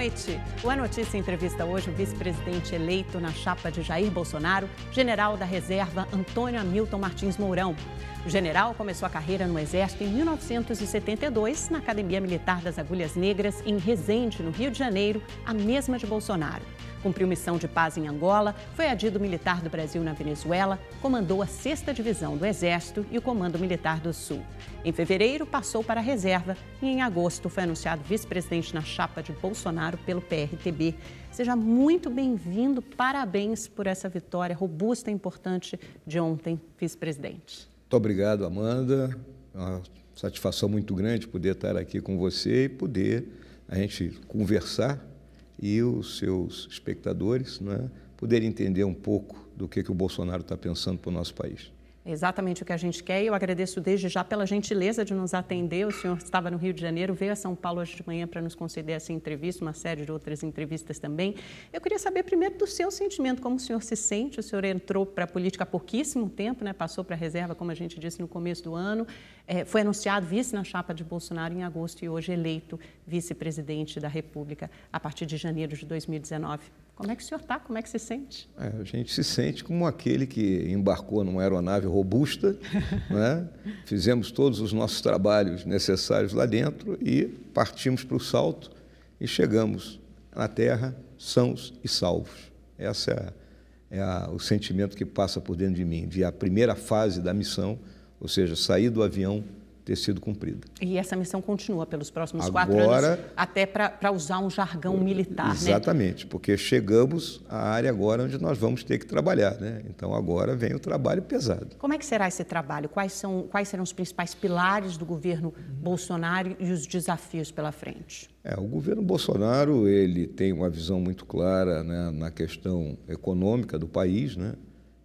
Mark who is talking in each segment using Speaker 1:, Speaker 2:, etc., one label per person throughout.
Speaker 1: noite. O A Notícia entrevista hoje o vice-presidente eleito na chapa de Jair Bolsonaro, general da reserva Antônio Hamilton Martins Mourão. O general começou a carreira no Exército em 1972, na Academia Militar das Agulhas Negras, em Resende, no Rio de Janeiro, a mesma de Bolsonaro. Cumpriu missão de paz em Angola, foi adido militar do Brasil na Venezuela, comandou a 6 Divisão do Exército e o Comando Militar do Sul. Em fevereiro, passou para a reserva e, em agosto, foi anunciado vice-presidente na chapa de Bolsonaro pelo PRTB. Seja muito bem-vindo, parabéns por essa vitória robusta e importante de ontem, vice-presidente.
Speaker 2: Muito obrigado, Amanda. É uma satisfação muito grande poder estar aqui com você e poder a gente conversar e os seus espectadores né, poderem entender um pouco do que, que o Bolsonaro está pensando para o nosso país
Speaker 1: exatamente o que a gente quer. E eu agradeço desde já pela gentileza de nos atender. O senhor estava no Rio de Janeiro, veio a São Paulo hoje de manhã para nos conceder essa entrevista, uma série de outras entrevistas também. Eu queria saber primeiro do seu sentimento, como o senhor se sente. O senhor entrou para a política há pouquíssimo tempo, né? passou para a reserva, como a gente disse, no começo do ano. É, foi anunciado vice na chapa de Bolsonaro em agosto e hoje eleito vice-presidente da República a partir de janeiro de 2019. Como é que o senhor está? Como é que se sente?
Speaker 2: É, a gente se sente como aquele que embarcou numa aeronave robusta, né? fizemos todos os nossos trabalhos necessários lá dentro e partimos para o salto e chegamos na Terra sãos e salvos. Esse é, é a, o sentimento que passa por dentro de mim, de a primeira fase da missão, ou seja, sair do avião ter sido cumprida.
Speaker 1: E essa missão continua pelos próximos Agora, quatro anos, até para usar um jargão militar, né? Exatamente,
Speaker 2: né? porque chegamos à área agora onde nós vamos ter que trabalhar, né? Então agora vem o trabalho pesado.
Speaker 1: Como é que será esse trabalho? Quais, são, quais serão os principais pilares do governo Bolsonaro e os desafios pela frente?
Speaker 2: É, o governo Bolsonaro ele tem uma visão muito clara né, na questão econômica do país, né?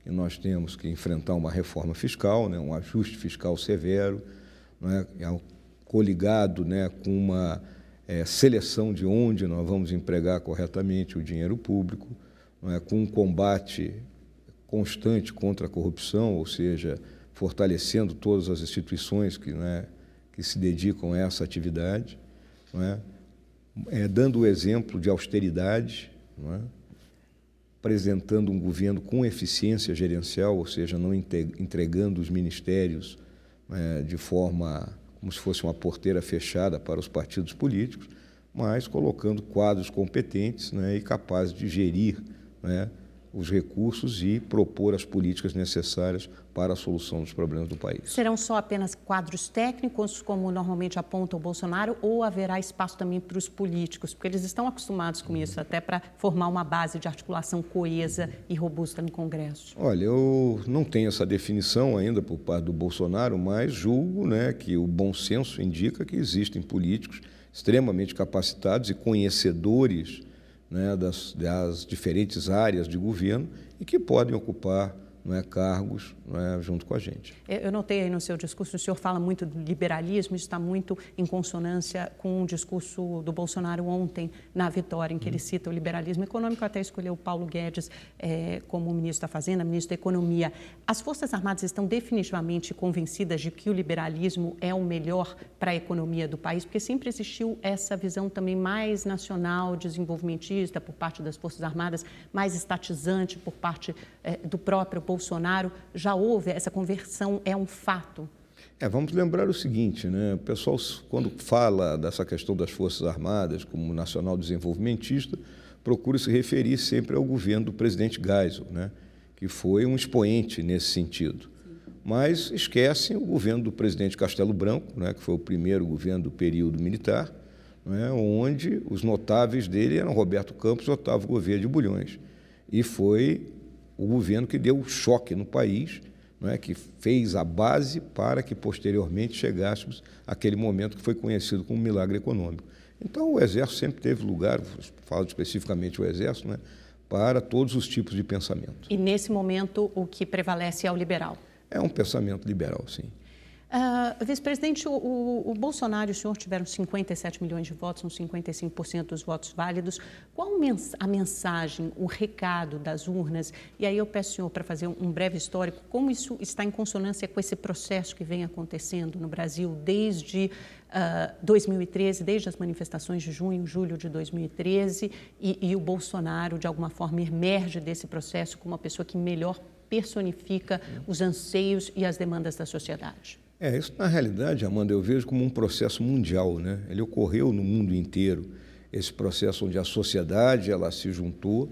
Speaker 2: E nós temos que enfrentar uma reforma fiscal, né, um ajuste fiscal severo né, coligado né, com uma é, seleção de onde nós vamos empregar corretamente o dinheiro público, é? com um combate constante contra a corrupção, ou seja, fortalecendo todas as instituições que, né, que se dedicam a essa atividade, é? é, dando o exemplo de austeridade, apresentando um governo com eficiência gerencial, ou seja, não entregando os ministérios é, de forma como se fosse uma porteira fechada para os partidos políticos, mas colocando quadros competentes né, e capazes de gerir né, os recursos e propor as políticas necessárias para a solução dos problemas do país.
Speaker 1: Serão só apenas quadros técnicos, como normalmente aponta o Bolsonaro, ou haverá espaço também para os políticos? Porque eles estão acostumados com isso, até para formar uma base de articulação coesa e robusta no Congresso.
Speaker 2: Olha, eu não tenho essa definição ainda por parte do Bolsonaro, mas julgo né, que o bom senso indica que existem políticos extremamente capacitados e conhecedores né, das, das diferentes áreas de governo e que podem ocupar não é, cargos não é, junto com a gente.
Speaker 1: Eu notei aí no seu discurso, o senhor fala muito de liberalismo, está muito em consonância com o discurso do Bolsonaro ontem na Vitória, em que hum. ele cita o liberalismo econômico, até escolheu Paulo Guedes é, como ministro da Fazenda, ministro da Economia. As Forças Armadas estão definitivamente convencidas de que o liberalismo é o melhor para a economia do país, porque sempre existiu essa visão também mais nacional, desenvolvimentista por parte das Forças Armadas, mais estatizante por parte é, do próprio povo Bolsonaro, já houve essa conversão, é um fato?
Speaker 2: É, vamos lembrar o seguinte, né? o pessoal, quando fala dessa questão das Forças Armadas como nacional desenvolvimentista, procura se referir sempre ao governo do presidente Geisel, né? que foi um expoente nesse sentido. Mas esquecem o governo do presidente Castelo Branco, né? que foi o primeiro governo do período militar, né? onde os notáveis dele eram Roberto Campos e Otávio Gouveia de Bulhões. E foi o governo que deu o choque no país, não é, que fez a base para que posteriormente chegássemos àquele momento que foi conhecido como milagre econômico. Então, o Exército sempre teve lugar, falo especificamente o Exército, né, para todos os tipos de pensamento.
Speaker 1: E nesse momento, o que prevalece é o liberal?
Speaker 2: É um pensamento liberal, sim.
Speaker 1: Ah, vice-presidente, o, o, o, Bolsonaro e o senhor tiveram 57 milhões de votos, são 55% dos votos válidos. Qual mens a mensagem, o recado das urnas? E aí eu peço ao senhor para fazer um, breve histórico, como isso está em consonância com esse processo que vem acontecendo no Brasil desde uh, ah, 2013, desde as manifestações de junho, julho de 2013, e, e o Bolsonaro, de alguma forma, emerge desse processo como uma pessoa que melhor personifica os anseios e as demandas da sociedade.
Speaker 2: É, isso na realidade, Amanda, eu vejo como um processo mundial, né? Ele ocorreu no mundo inteiro, esse processo onde a sociedade ela se juntou,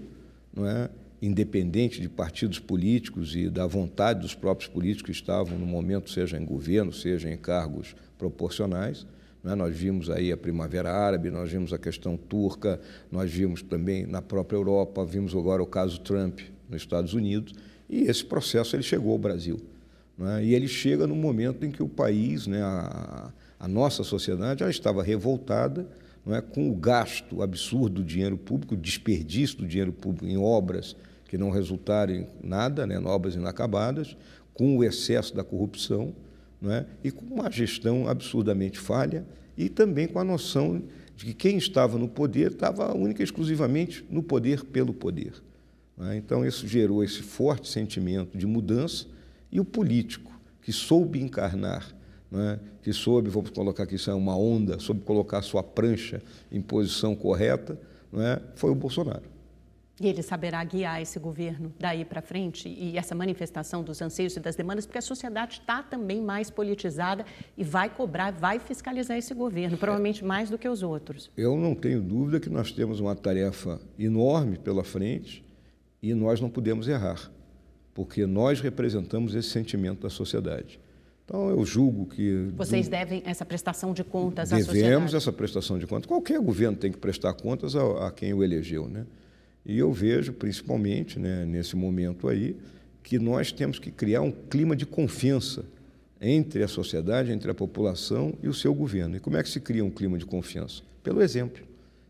Speaker 2: não é? independente de partidos políticos e da vontade dos próprios políticos que estavam no momento, seja em governo, seja em cargos proporcionais. É? Nós vimos aí a Primavera Árabe, nós vimos a questão turca, nós vimos também na própria Europa, vimos agora o caso Trump nos Estados Unidos, e esse processo ele chegou ao Brasil. Né? E ele chega no momento em que o país, né, a, a nossa sociedade, já estava revoltada né, com o gasto absurdo do dinheiro público, o desperdício do dinheiro público em obras que não resultaram em nada, né, obras inacabadas, com o excesso da corrupção né, e com uma gestão absurdamente falha e também com a noção de que quem estava no poder estava única e exclusivamente no poder pelo poder. É. Então, isso gerou esse forte sentimento de mudança e o político, que soube encarnar, né, que soube, vamos colocar que isso é uma onda, soube colocar sua prancha em posição correta, né, foi o Bolsonaro.
Speaker 1: E ele saberá guiar esse governo daí para frente e essa manifestação dos anseios e das demandas, porque a sociedade está também mais politizada e vai cobrar, vai fiscalizar esse governo, provavelmente mais do que os outros.
Speaker 2: Eu não tenho dúvida que nós temos uma tarefa enorme pela frente e nós não podemos errar porque nós representamos esse sentimento da sociedade. Então, eu julgo que. Vocês
Speaker 1: devem essa prestação de contas à sociedade? Devemos essa
Speaker 2: prestação de contas. Qualquer governo tem que prestar contas a, a quem o elegeu. Né? E eu vejo, principalmente né, nesse momento aí, que nós temos que criar um clima de confiança entre a sociedade, entre a população e o seu governo. E como é que se cria um clima de confiança? Pelo exemplo.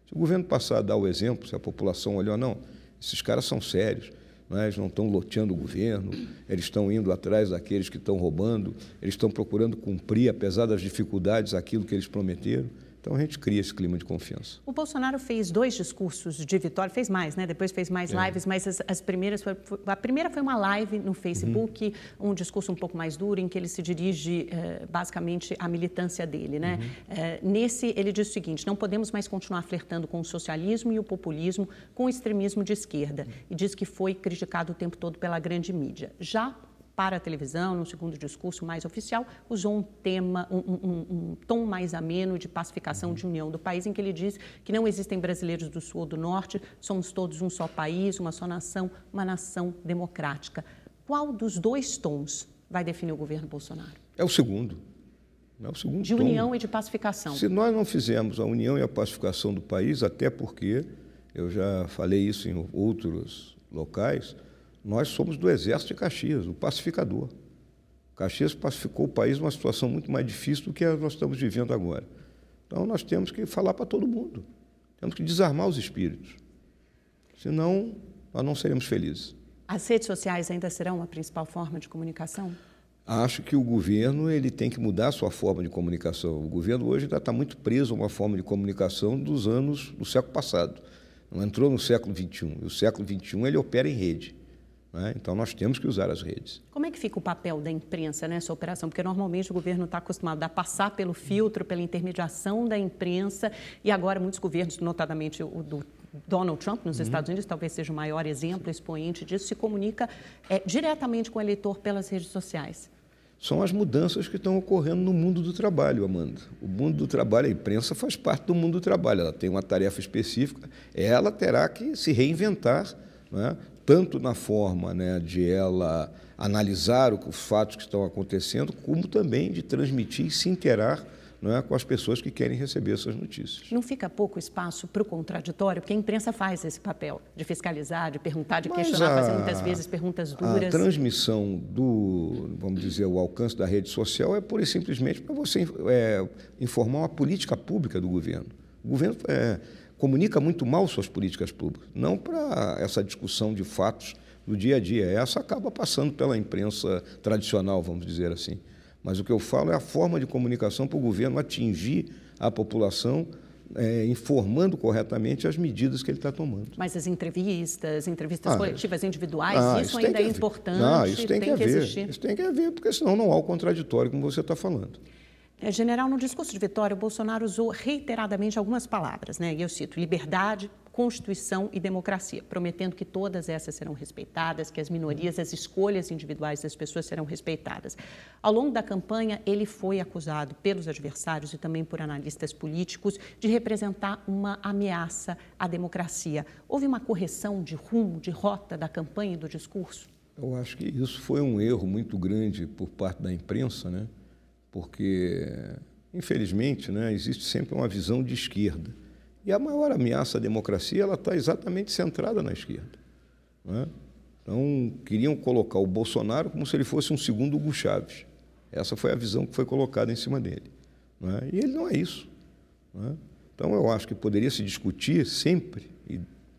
Speaker 2: Se o governo passar a dar o exemplo, se a população olhar, não, esses caras são sérios, mas não estão loteando o governo, eles estão indo atrás daqueles que estão roubando, eles estão procurando cumprir, apesar das dificuldades, aquilo que eles prometeram. Então a gente cria esse clima de confiança.
Speaker 1: O Bolsonaro fez dois discursos de vitória, fez mais, né? Depois fez mais é. lives, mas as, as primeiras foi, a primeira foi uma live no Facebook, uhum. um discurso um pouco mais duro em que ele se dirige eh, basicamente à militância dele, né? Uhum. Eh, nesse ele diz o seguinte: não podemos mais continuar flertando com o socialismo e o populismo, com o extremismo de esquerda, uhum. e diz que foi criticado o tempo todo pela grande mídia. Já para a televisão, num segundo discurso mais oficial, usou um tema, um, um, um tom mais ameno de pacificação uhum. de união do país, em que ele diz que não existem brasileiros do sul ou do norte, somos todos um só país, uma só nação, uma nação democrática. Qual dos dois tons vai definir o governo Bolsonaro?
Speaker 2: É o segundo. É o segundo de tom. união e de pacificação. Se nós não fizermos a união e a pacificação do país, até porque, eu já falei isso em outros locais, nós somos do Exército de Caxias, o pacificador. Caxias pacificou o país numa situação muito mais difícil do que nós estamos vivendo agora. Então nós temos que falar para todo mundo. Temos que desarmar os espíritos. Senão, nós não seremos felizes.
Speaker 1: As redes sociais ainda serão a principal forma de comunicação?
Speaker 2: Acho que o governo ele tem que mudar a sua forma de comunicação. O governo hoje ainda está muito preso a uma forma de comunicação dos anos do século passado. Não entrou no século XXI. E o século XXI ele opera em rede. Né? Então, nós temos que usar as redes.
Speaker 1: Como é que fica o papel da imprensa nessa operação? Porque normalmente o governo está acostumado a passar pelo filtro, pela intermediação da imprensa, e agora muitos governos, notadamente o do Donald Trump nos uhum. Estados Unidos, talvez seja o maior exemplo, expoente disso, se comunica é, diretamente com o eleitor pelas redes sociais.
Speaker 2: São as mudanças que estão ocorrendo no mundo do trabalho, Amanda. O mundo do trabalho, a imprensa faz parte do mundo do trabalho, ela tem uma tarefa específica, ela terá que se reinventar né, tanto na forma né, de ela analisar os fatos que estão acontecendo, como também de transmitir e se interar né, com as pessoas que querem receber essas notícias.
Speaker 1: Não fica pouco espaço para o contraditório, porque a imprensa faz esse papel de fiscalizar, de perguntar, de Mas questionar, a, fazer muitas vezes perguntas duras. A
Speaker 2: transmissão do, vamos dizer, o alcance da rede social é pura e simplesmente para você é, informar uma política pública do governo. O governo é, comunica muito mal suas políticas públicas, não para essa discussão de fatos do dia a dia. Essa acaba passando pela imprensa tradicional, vamos dizer assim. Mas o que eu falo é a forma de comunicação para o governo atingir a população é, informando corretamente as medidas que ele está tomando.
Speaker 1: Mas as entrevistas, entrevistas ah, coletivas é. individuais, ah, isso, isso ainda é importante. Ah, isso tem, tem que, que, haver. Existir. Isso
Speaker 2: tem que haver, porque senão não há o contraditório, como você está falando.
Speaker 1: É, general, no discurso de vitória, o Bolsonaro usou reiteradamente algumas palavras, né? E eu cito: liberdade, Constituição e democracia, prometendo que todas essas serão respeitadas, que as minorias, as escolhas individuais das pessoas serão respeitadas. Ao longo da campanha, ele foi acusado pelos adversários e também por analistas políticos de representar uma ameaça à democracia. Houve uma correção de rumo, de rota da campanha e do discurso?
Speaker 2: Eu acho que isso foi um erro muito grande por parte da imprensa, né? porque, infelizmente, né, existe sempre uma visão de esquerda. E a maior ameaça à democracia ela está exatamente centrada na esquerda. Né? Então, queriam colocar o Bolsonaro como se ele fosse um segundo Hugo Chávez. Essa foi a visão que foi colocada em cima dele. Né? E ele não é isso. Né? Então, eu acho que poderia se discutir sempre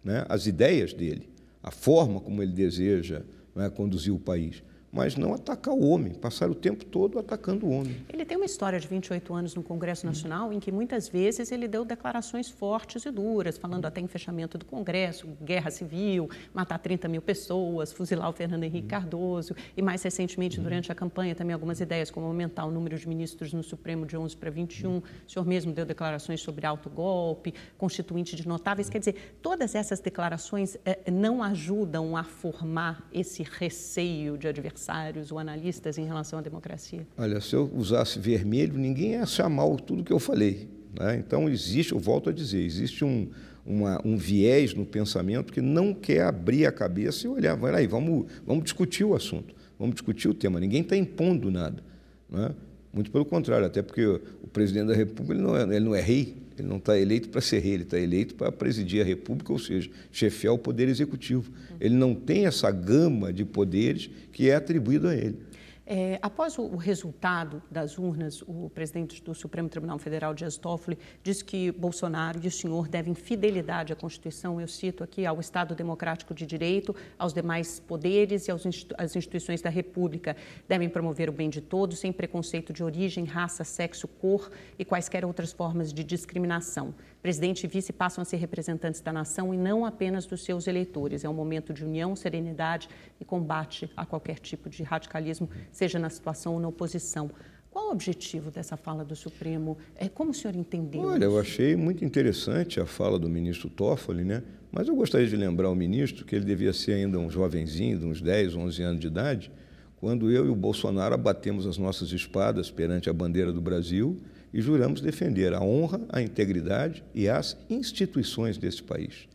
Speaker 2: né, as ideias dele, a forma como ele deseja né, conduzir o país mas não atacar o homem, passar o tempo todo atacando o homem.
Speaker 1: Ele tem uma história de 28 anos no Congresso Nacional em que muitas vezes ele deu declarações fortes e duras, falando até em fechamento do Congresso, guerra civil, matar 30 mil pessoas, fuzilar o Fernando Henrique Cardoso e mais recentemente durante a campanha também algumas ideias como aumentar o número de ministros no Supremo de 11 para 21. O senhor mesmo deu declarações sobre alto golpe, constituinte de notáveis. Quer dizer, todas essas declarações eh, não ajudam a formar esse receio de adversário adversários ou analistas em relação à democracia?
Speaker 2: Olha, se eu usasse vermelho, ninguém ia achar mal tudo que eu falei. Né? Então, existe, eu volto a dizer, existe um, uma, um viés no pensamento que não quer abrir a cabeça e olhar, vai aí, vamos, vamos discutir o assunto, vamos discutir o tema. Ninguém está impondo nada. Né? Muito pelo contrário, até porque o presidente da República ele não é, ele não é rei, ele não está eleito para ser rei, ele está eleito para presidir a República, ou seja, chefiar o Poder Executivo. Ele não tem essa gama de poderes que é atribuído a ele.
Speaker 1: É, após o, o, resultado das urnas, o presidente do Supremo Tribunal Federal, Dias Toffoli, disse que Bolsonaro e o senhor devem fidelidade à Constituição, eu cito aqui, ao Estado Democrático de Direito, aos demais poderes e aos, às instituições da República. Devem promover o bem de todos, sem preconceito de origem, raça, sexo, cor e quaisquer outras formas de discriminação. Presidente e vice passam a ser representantes da nação e não apenas dos seus eleitores. É um momento de união, serenidade e combate a qualquer tipo de radicalismo seja na situação ou na oposição. Qual o objetivo dessa fala do Supremo? É, como o senhor entendeu? Olha, isso? eu
Speaker 2: achei muito interessante a fala do ministro Toffoli, né? Mas eu gostaria de lembrar o ministro que ele devia ser ainda um jovenzinho, de uns 10, 11 anos de idade, quando eu e o Bolsonaro abatemos as nossas espadas perante a bandeira do Brasil e juramos defender a honra, a integridade e as instituições desse país.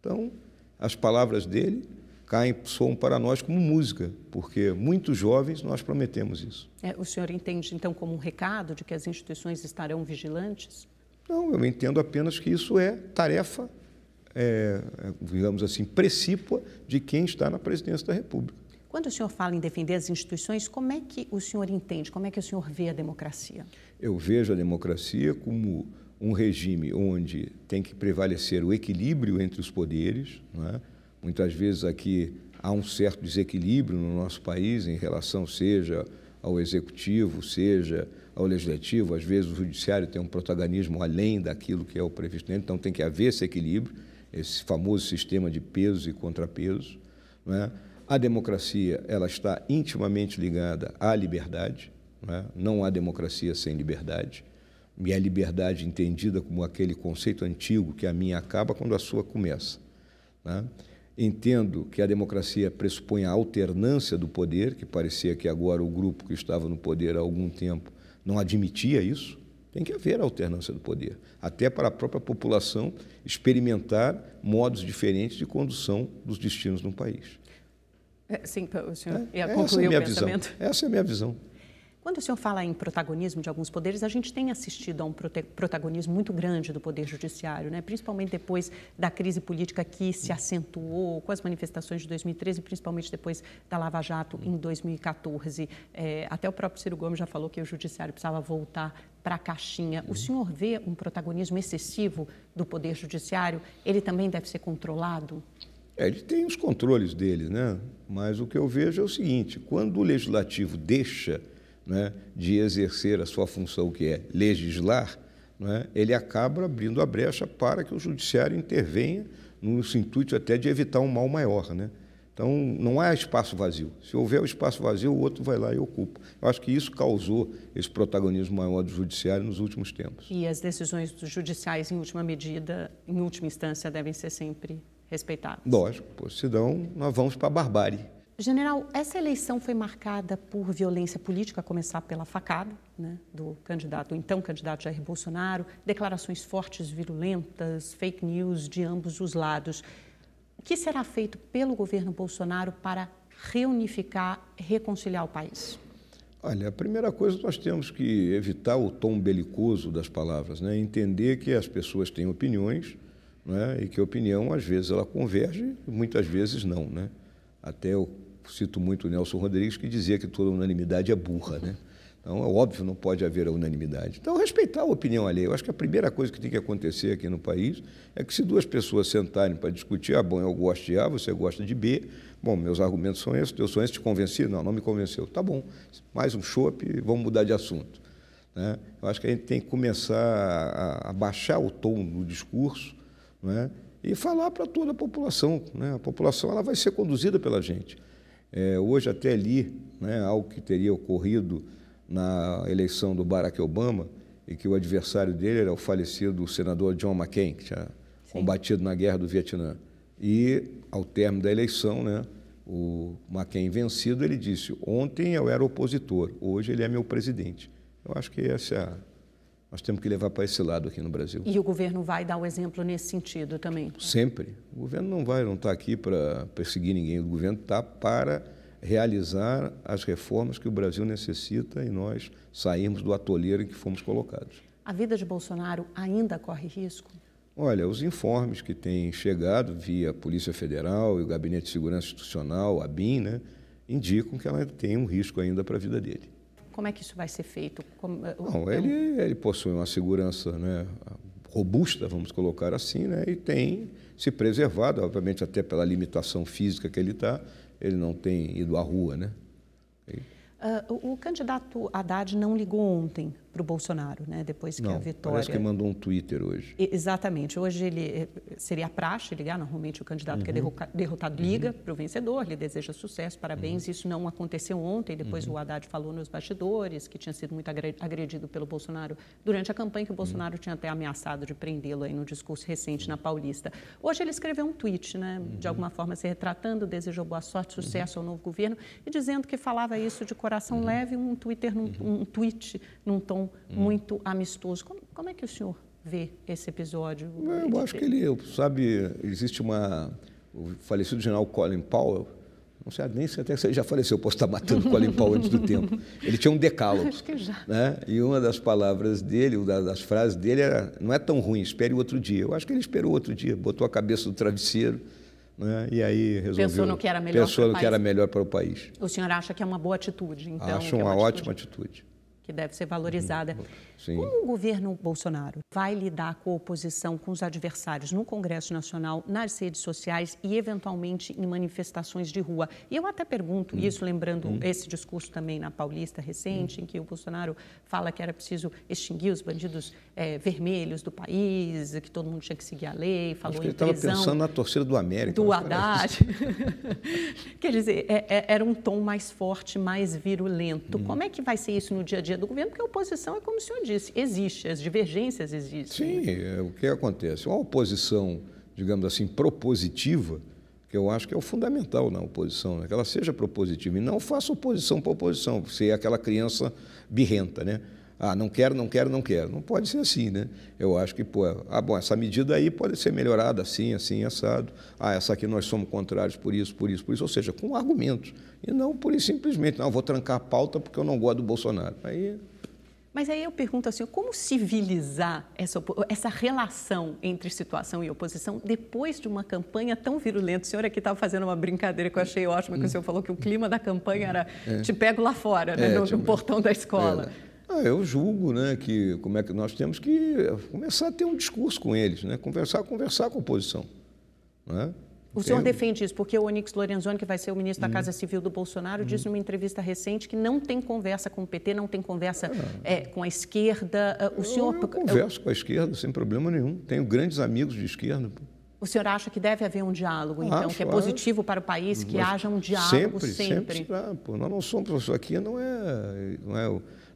Speaker 2: Então, as palavras dele caem, soam para nós como música, porque muitos jovens nós prometemos isso.
Speaker 1: É, o senhor entende, então, como um recado de que as instituições estarão vigilantes?
Speaker 2: Não, eu entendo apenas que isso é tarefa, é, é, digamos assim, precípua de quem está na presidência da República.
Speaker 1: Quando o senhor fala em defender as instituições, como é que o senhor entende, como é que o senhor vê a democracia?
Speaker 2: Eu vejo a democracia como um regime onde tem que prevalecer o equilíbrio entre os poderes, não é? Muitas vezes aqui há um certo desequilíbrio no nosso país em relação, seja ao executivo, seja ao legislativo, às vezes o judiciário tem um protagonismo além daquilo que é o previsto, então tem que haver esse equilíbrio, esse famoso sistema de pesos e contrapesos. Né? A democracia ela está intimamente ligada à liberdade, né? não há democracia sem liberdade, e a liberdade entendida como aquele conceito antigo que a minha acaba quando a sua começa. Né? Entendo que a democracia pressupõe a alternância do poder, que parecia que agora o grupo que estava no poder há algum tempo não admitia isso. Tem que haver alternância do poder, até para a própria população experimentar modos diferentes de condução dos destinos no país.
Speaker 1: É, sim, o senhor é, ia é concluir é o pensamento. Visão. Essa é a minha visão. Quando o senhor fala em protagonismo de alguns poderes, a gente tem assistido a um protagonismo muito grande do Poder Judiciário, né? principalmente depois da crise política que se acentuou com as manifestações de 2013, principalmente depois da Lava Jato em 2014. É, até o próprio Ciro Gomes já falou que o Judiciário precisava voltar para a caixinha. O uhum. senhor vê um protagonismo excessivo do Poder Judiciário? Ele também deve ser controlado?
Speaker 2: É, ele tem os controles dele, né? mas o que eu vejo é o seguinte: quando o legislativo deixa né, de exercer a sua função, que é legislar, né, ele acaba abrindo a brecha para que o judiciário intervenha no intuito até de evitar um mal maior. Né? Então, não há espaço vazio. Se houver um espaço vazio, o outro vai lá e ocupa. Eu acho que isso causou esse protagonismo maior do judiciário nos últimos tempos.
Speaker 1: E as decisões dos judiciais, em última medida, em última instância, devem ser sempre respeitadas?
Speaker 2: Lógico, pois, senão nós vamos para a barbárie.
Speaker 1: General, essa eleição foi marcada por violência política, a começar pela facada né, do candidato, do então candidato Jair Bolsonaro, declarações fortes, virulentas, fake news de ambos os lados. O que será feito pelo governo Bolsonaro para reunificar, reconciliar o país?
Speaker 2: Olha, a primeira coisa nós temos que evitar o tom belicoso das palavras, né? entender que as pessoas têm opiniões né? e que a opinião, às vezes, ela converge, muitas vezes não. Né? Até cito muito o Nelson Rodrigues, que dizia que toda unanimidade é burra, né? Então, é óbvio, não pode haver a unanimidade. Então, respeitar a opinião alheia. Eu acho que a primeira coisa que tem que acontecer aqui no país é que se duas pessoas sentarem para discutir, ah, bom, eu gosto de A, você gosta de B, bom, meus argumentos são esses, eu sou esses, te convenci? Não, não me convenceu. Tá bom, mais um chope, vamos mudar de assunto. Né? Eu acho que a gente tem que começar a, a baixar o tom do discurso né? e falar para toda a população. Né? A população ela vai ser conduzida pela gente. É, hoje até li né, algo que teria ocorrido na eleição do Barack Obama e que o adversário dele era o falecido senador John McCain, que tinha Sim. combatido na guerra do Vietnã. E, ao término da eleição, né, o McCain vencido, ele disse: Ontem eu era opositor, hoje ele é meu presidente. Eu acho que essa é a nós temos que levar para esse lado aqui no Brasil. E
Speaker 1: o governo vai dar o exemplo nesse sentido também?
Speaker 2: Sempre. O governo não vai, não está aqui para perseguir ninguém. O governo está para realizar as reformas que o Brasil necessita e nós sairmos do atoleiro em que fomos colocados.
Speaker 1: A vida de Bolsonaro ainda corre risco?
Speaker 2: Olha, os informes que têm chegado via Polícia Federal e o Gabinete de Segurança Institucional, a BIM, né, indicam que ela tem um risco ainda para a vida dele.
Speaker 1: Como é que isso vai ser feito? Como, eh, Não, então
Speaker 2: ele, ele possui uma segurança né, robusta, vamos colocar assim, né, e tem se preservado, obviamente até pela limitação física que ele está, ele não tem ido à rua, né? E...
Speaker 1: Uh, o candidato Haddad não ligou ontem para o Bolsonaro, né? depois Não, que a vitória. Parece que mandou
Speaker 2: um Twitter hoje.
Speaker 1: exatamente. Hoje ele eh, seria praxe ligar, normalmente o candidato uhum. que é uhum. derrotado uhum. liga para o vencedor, lhe deseja sucesso, parabéns. Uhum. Isso não aconteceu ontem, depois uhum. o Haddad falou nos bastidores que tinha sido muito agredido pelo Bolsonaro durante a campanha, que o Bolsonaro tinha até ameaçado de prendê-lo aí no discurso recente na Paulista. Hoje ele escreveu um tweet, né? de alguma forma se retratando, desejou boa sorte, sucesso ao novo governo e dizendo que falava isso de coração leve, um, Twitter num, um tweet num tom Hum. muito amistoso. Como, como, é que o senhor vê esse episódio? Não, eu acho que ele,
Speaker 2: sabe, existe uma. O falecido general Colin Powell, não sei nem se até se ele já faleceu, posso estar matando Colin Powell antes do tempo. Ele tinha um decálogo. Acho que já. Né? E uma das palavras dele, uma das frases dele era: não é tão ruim, espere outro dia. Eu acho que ele esperou outro dia, botou a cabeça do travesseiro. Né? E aí resolveu. Pensou no que era melhor, pensou no que era melhor para o país.
Speaker 1: O senhor acha que é uma boa atitude, então? Acho é uma, é uma ótima atitude. atitude que deve ser uhum. valorizada. Uhum. Sim. Como o governo Bolsonaro vai lidar com a oposição, com os adversários no Congresso Nacional, nas redes sociais e, eventualmente, em manifestações de rua? E eu até pergunto hum. isso, lembrando hum. esse discurso também na Paulista recente, hum. em que o Bolsonaro fala que era preciso extinguir os bandidos é, vermelhos do país, que todo mundo tinha que seguir a lei, falou Acho que ele estava pensando na
Speaker 2: torcida do América. Do
Speaker 1: Haddad. Quer dizer, é, é, era um tom mais forte, mais virulento. Hum. Como é que vai ser isso no dia a dia do governo? Porque a oposição é como se disse, existe, as divergências existem.
Speaker 2: Sim, é, o que acontece? Uma oposição, digamos assim, propositiva, que eu acho que é o fundamental na oposição, né? que ela seja propositiva e não faça oposição para oposição, ser é aquela criança birrenta, né? Ah, não quero, não quero, não quero. Não pode ser assim, né? Eu acho que, pô, ah, bom, essa medida aí pode ser melhorada assim, assim, assado. Ah, essa aqui nós somos contrários por isso, por isso, por isso. Ou seja, com argumentos. E não por simplesmente, não, vou trancar a pauta porque eu não gosto do Bolsonaro. Aí
Speaker 1: mas aí eu pergunto assim, como civilizar essa, essa relação entre situação e oposição depois de uma campanha tão virulenta? O senhor aqui estava fazendo uma brincadeira que eu achei ótima, que o senhor falou que o clima da campanha era é. te pego lá fora, né, é, no, no, tipo, portão da escola.
Speaker 2: É. Ah, eu julgo né, que como é que nós temos que começar a ter um discurso com eles, né? conversar, conversar com a oposição. Né? O senhor
Speaker 1: defende isso, porque o Onix Lorenzoni, que vai ser o ministro da hum. Casa Civil do Bolsonaro, hum. disse numa entrevista recente que não tem conversa com o PT, não tem conversa ah. É, com a esquerda. Ah, o eu, senhor. Eu converso
Speaker 2: eu... com a esquerda sem problema nenhum. Tenho grandes amigos de esquerda.
Speaker 1: O senhor acha que deve haver um diálogo, acho, então, que é positivo acho. para o país, que Mas haja um diálogo sempre? Sempre, sempre. Ah,
Speaker 2: pô, nós não somos, aqui não é, não é,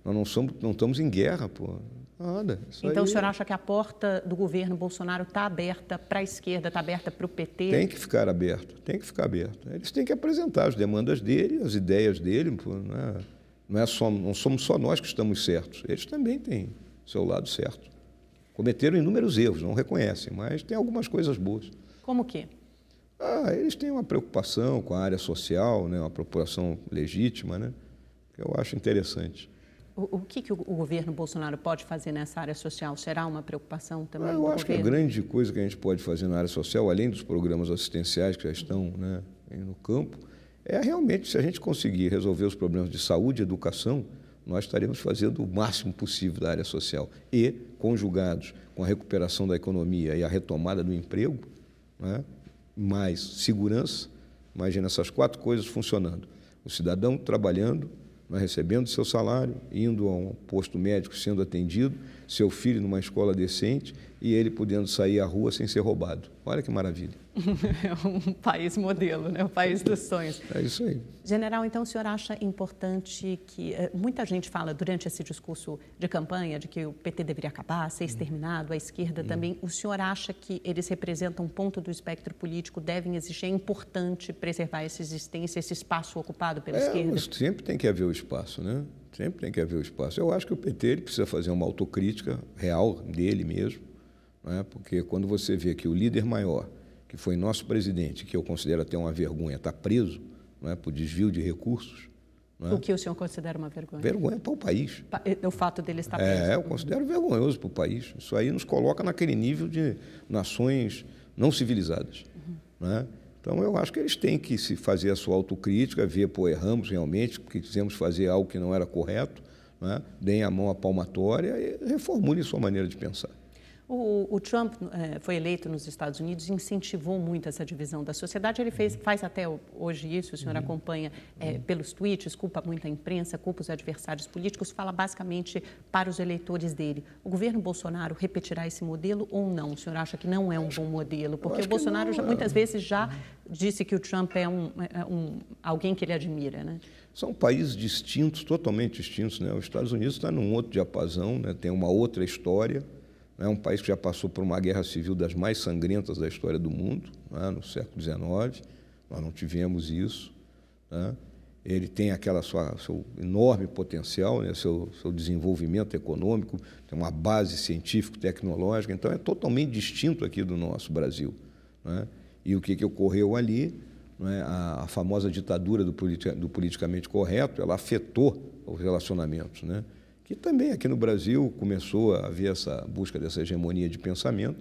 Speaker 2: nós não somos, não estamos em guerra, pô.
Speaker 1: Nada. É então aí... o senhor acha que a porta do governo Bolsonaro está aberta para a esquerda, está aberta para o PT? Tem que
Speaker 2: ficar aberto, tem que ficar aberto. Eles têm que apresentar as demandas dele, as ideias dele. Não, é, não, é só, não somos só nós que estamos certos. Eles também têm seu lado certo. Cometeram inúmeros erros, não reconhecem, mas tem algumas coisas boas. Como que? Ah, eles têm uma preocupação com a área social, né, uma preocupação legítima, né, que eu acho interessante.
Speaker 1: O, o que, que o, o, governo Bolsonaro pode fazer nessa área social? Será uma preocupação também? Eu acho governo? que a
Speaker 2: grande coisa que a gente pode fazer na área social, além dos programas assistenciais que já estão né, no campo, é realmente, se a gente conseguir resolver os problemas de saúde e educação, nós estaremos fazendo o máximo possível da área social. E, conjugados com a recuperação da economia e a retomada do emprego, né, mais segurança, imagina essas quatro coisas funcionando. O cidadão trabalhando, mas recebendo seu salário, indo a um posto médico, sendo atendido, seu filho numa escola decente e ele podendo sair à rua sem ser roubado. Olha que maravilha.
Speaker 1: É um país
Speaker 2: modelo, né? o país dos sonhos. É isso aí.
Speaker 1: General, então o senhor acha importante que. Eh, muita gente fala durante esse discurso de campanha de que o PT deveria acabar, ser hum. exterminado, a esquerda hum. também. O senhor acha que eles representam um ponto do espectro político, devem existir? É importante preservar essa existência, esse espaço ocupado pela é, esquerda?
Speaker 2: Sempre tem que haver o espaço, né? Sempre tem que haver o espaço. Eu acho que o PT ele precisa fazer uma autocrítica real dele mesmo né? porque quando você vê que o líder maior, que foi nosso presidente, que eu considero até uma vergonha, está preso é, por desvio de recursos. Né? O que
Speaker 1: o senhor considera uma vergonha? Vergonha para o país. Eh, o fato dele estar é, preso. É, eu considero
Speaker 2: vergonhoso para o país. Isso aí nos coloca naquele nível de nações não civilizadas. Uhum. é? Então, eu acho que eles têm que se fazer a sua autocrítica, ver, pô, erramos realmente, porque quisemos fazer algo que não era correto, né? deem a mão à palmatória e reformulem sua maneira de pensar.
Speaker 1: O, o Trump é, foi eleito nos Estados Unidos, incentivou muito essa divisão da sociedade. Ele fez, uhum. faz até hoje isso, o senhor uhum. acompanha é, uhum. pelos tweets, culpa muito a imprensa, culpa os adversários políticos, fala basicamente para os eleitores dele. O governo Bolsonaro repetirá esse modelo ou não? O senhor acha que não é um bom modelo? Porque o Bolsonaro já, é. muitas vezes já uhum. disse que o Trump é um, é um, alguém que ele admira,
Speaker 2: né? São países distintos, totalmente distintos, né? Os Estados Unidos está num outro diapasão, né? tem uma outra história. É um país que já passou por uma guerra civil das mais sangrentas da história do mundo, né, no século XIX. Nós não tivemos isso. Né. Ele tem aquela sua, seu enorme potencial, né, seu, seu desenvolvimento econômico, tem uma base científico-tecnológica. Então, é totalmente distinto aqui do nosso Brasil. Né. E o que, que ocorreu ali? Né, a, a, famosa ditadura do, politi do politicamente correto, ela afetou os relacionamentos. Né? que também aqui no Brasil começou a haver essa busca dessa hegemonia de pensamento,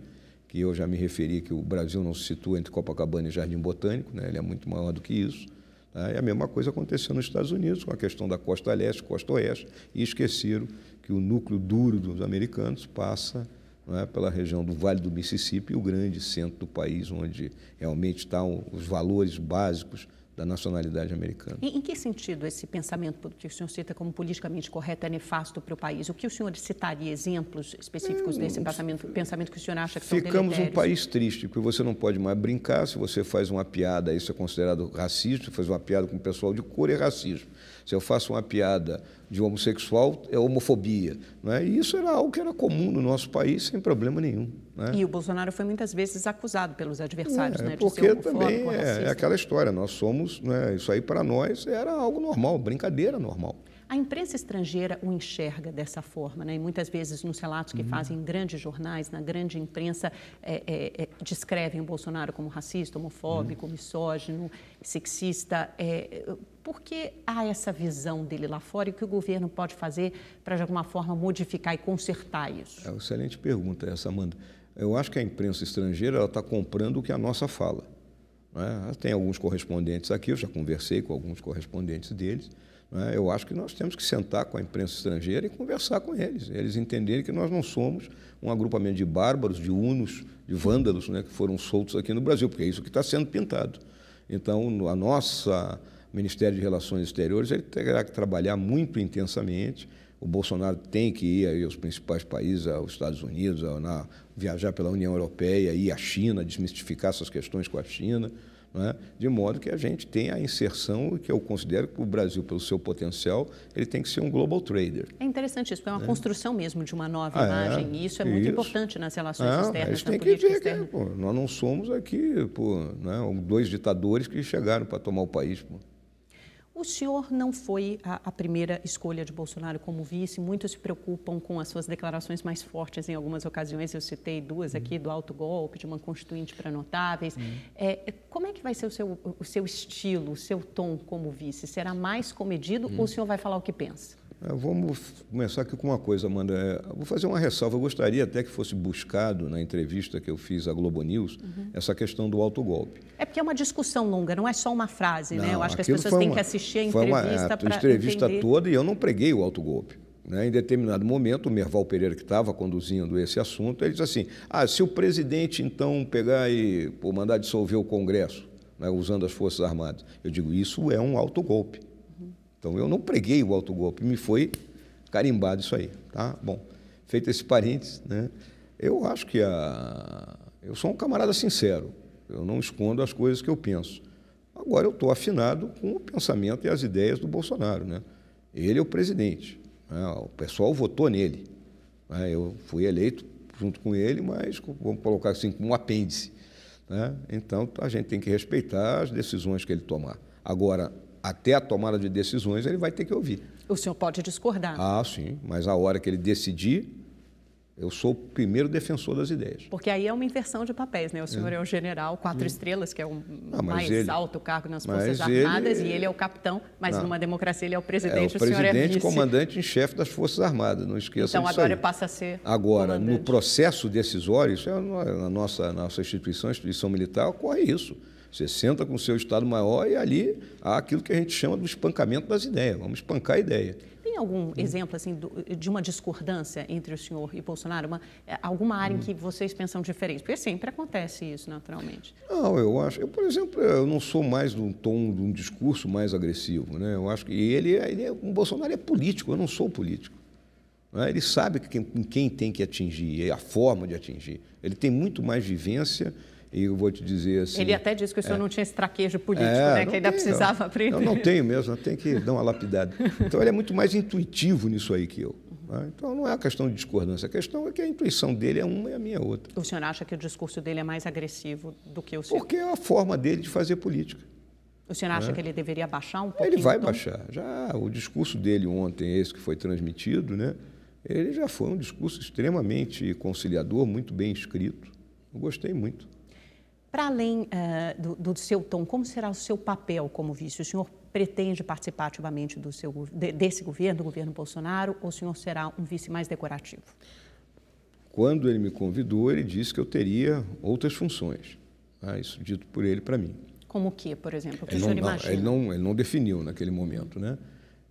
Speaker 2: que eu já me referi que o Brasil não se situa entre Copacabana e Jardim Botânico, né? ele é muito maior do que isso. Tá? E a mesma coisa aconteceu nos Estados Unidos, com a questão da costa leste, costa oeste, e esqueceram que o núcleo duro dos americanos passa é, pela região do Vale do Mississippi, o grande centro do país, onde realmente estão os valores básicos da nacionalidade americana. Em, em
Speaker 1: que sentido esse pensamento que o senhor cita como politicamente correto é nefasto para o país? O que o senhor citaria exemplos específicos hum, desse hum, pensamento, hum, pensamento que o senhor acha que ficamos são Ficamos um país
Speaker 2: triste, porque você não pode mais brincar, se você faz uma piada, isso é considerado racismo, se faz uma piada com o pessoal de cor, é racismo. Se eu faço uma piada de homossexual, é homofobia. Né? E isso era algo que era comum no nosso país, sem problema nenhum. Né?
Speaker 1: E o Bolsonaro foi muitas vezes acusado pelos adversários é, né, de porque ser também é, é, aquela
Speaker 2: história, nós somos, né, isso aí para nós era algo normal, brincadeira normal.
Speaker 1: A imprensa estrangeira o enxerga dessa forma, né? e muitas vezes nos relatos que uhum. fazem grandes jornais, na grande imprensa, é, é, é descrevem o Bolsonaro como racista, homofóbico, uhum. misógino, sexista. É, por que há essa visão dele lá fora e o que o governo pode fazer para, de alguma forma, modificar e
Speaker 2: consertar isso? É uma excelente pergunta essa, Amanda eu acho que a imprensa estrangeira está comprando o que a nossa fala. É? Ah, tem alguns correspondentes aqui, eu já conversei com alguns correspondentes deles. É? Eu acho que nós temos que sentar com a imprensa estrangeira e conversar com eles. Eles entenderem que nós não somos um agrupamento de bárbaros, de hunos, de vândalos né? que foram soltos aqui no Brasil, porque é isso que está sendo pintado. Então, a nossa Ministério de Relações Exteriores ele terá que trabalhar muito intensamente o Bolsonaro tem que ir aí aos principais países, aos Estados Unidos, na, viajar pela União Europeia, ir à China, desmistificar essas questões com a China, né? de modo que a gente tenha a inserção, que eu considero que o Brasil, pelo seu potencial, ele tem que ser um global trader.
Speaker 1: É interessante isso, é uma é. construção mesmo de uma nova ah, é? imagem, é, e isso é muito isso. importante nas relações é, externas, na tem que externa. Que,
Speaker 2: pô, nós não somos aqui pô, né, dois ditadores que chegaram para tomar o país. Pô.
Speaker 1: O senhor não foi a, a, primeira escolha de Bolsonaro como vice. Muitos se preocupam com as suas declarações mais fortes em algumas ocasiões. Eu citei duas aqui uhum. do alto golpe, de uma constituinte para notáveis. Uhum. É, como é que vai ser o seu, o seu estilo, o seu tom como vice? Será mais comedido uhum. ou o uhum. senhor vai falar o que pensa?
Speaker 2: É, vamos começar aqui com uma coisa, Amanda. É, vou fazer uma ressalva. Eu gostaria até que fosse buscado na entrevista que eu fiz à Globo News uhum. essa questão do autogolpe.
Speaker 1: É porque é uma discussão longa, não é só uma frase, não, né? Eu acho que as pessoas têm que assistir a é, entrevista para. A entrevista entender.
Speaker 2: toda e eu não preguei o autogolpe. Né? Em determinado momento, o Merval Pereira, que estava conduzindo esse assunto, ele diz assim: ah, se o presidente então pegar e pô, mandar dissolver o Congresso, né, usando as Forças Armadas, eu digo, isso é um autogolpe. Então eu não preguei o autogolpe, me foi carimbado isso aí, tá? Bom, feito esse parênteses, né? Eu acho que a eu sou um camarada sincero. Eu não escondo as coisas que eu penso. Agora eu estou afinado com o pensamento e as ideias do Bolsonaro, né? Ele é o presidente. Né? O pessoal votou nele. Né? Eu fui eleito junto com ele, mas vamos colocar assim como um apêndice. Né? Então a gente tem que respeitar as decisões que ele tomar. Agora até a tomada de decisões, ele vai ter que ouvir.
Speaker 1: O senhor pode discordar. Ah,
Speaker 2: sim, mas a hora que ele decidir, eu sou o primeiro defensor das ideias.
Speaker 1: Porque aí é uma inversão de papéis, né? O senhor é, é um general, quatro hum. estrelas, que é o ah, mais ele... alto cargo nas Forças Armadas, ele... e ele é o capitão, mas não. numa democracia ele é o presidente, é, o, o presidente, senhor é vice. comandante
Speaker 2: em chefe das Forças Armadas, não esqueça então, disso Então agora aí. passa a ser Agora, comandante. no processo decisório, isso é na nossa, nossa instituição, instituição militar, ocorre isso. Você senta com o seu Estado maior e ali há aquilo que a gente chama do espancamento das ideias. Vamos espancar a ideia.
Speaker 1: Tem algum hum. exemplo assim de uma discordância entre o senhor e Bolsonaro? Uma, é, alguma área hum. em que vocês pensam diferente? Porque sempre acontece isso, naturalmente.
Speaker 2: Não, eu acho. Eu, por exemplo, eu não sou mais de um tom, de um discurso mais agressivo. Né? Eu acho que ele, é, ele é, um Bolsonaro é político, eu não sou político. Né? Ele sabe quem, quem tem que atingir, a forma de atingir. Ele tem muito mais vivência e eu vou te dizer assim. Ele até disse que o senhor é, não
Speaker 1: tinha esse traquejo político, é, né? Que ainda tenho, precisava aprender. Eu não tenho
Speaker 2: mesmo, tem que dar uma lapidada. Então ele é muito mais intuitivo nisso aí que eu. Né? Então não é uma questão de discordância, a questão é que a intuição dele é uma e a minha é outra.
Speaker 1: O senhor acha que o discurso dele é mais agressivo
Speaker 2: do que o seu? Porque é a forma dele de fazer política.
Speaker 1: O senhor acha é. que ele deveria baixar um pouco? Ele vai então? baixar.
Speaker 2: Já o discurso dele ontem, esse que foi transmitido, né? Ele já foi um discurso extremamente conciliador, muito bem escrito. Eu gostei muito.
Speaker 1: Para além uh, do, do, seu tom, como será o seu papel como vice? O senhor pretende participar ativamente do seu, desse governo, do governo Bolsonaro, ou o senhor será um vice mais decorativo?
Speaker 2: Quando ele me convidou, ele disse que eu teria outras funções. Ah, isso dito por ele para mim.
Speaker 1: Como o quê, por exemplo? O que ele o senhor não, imagina? Ele
Speaker 2: não, ele não definiu naquele momento. Né?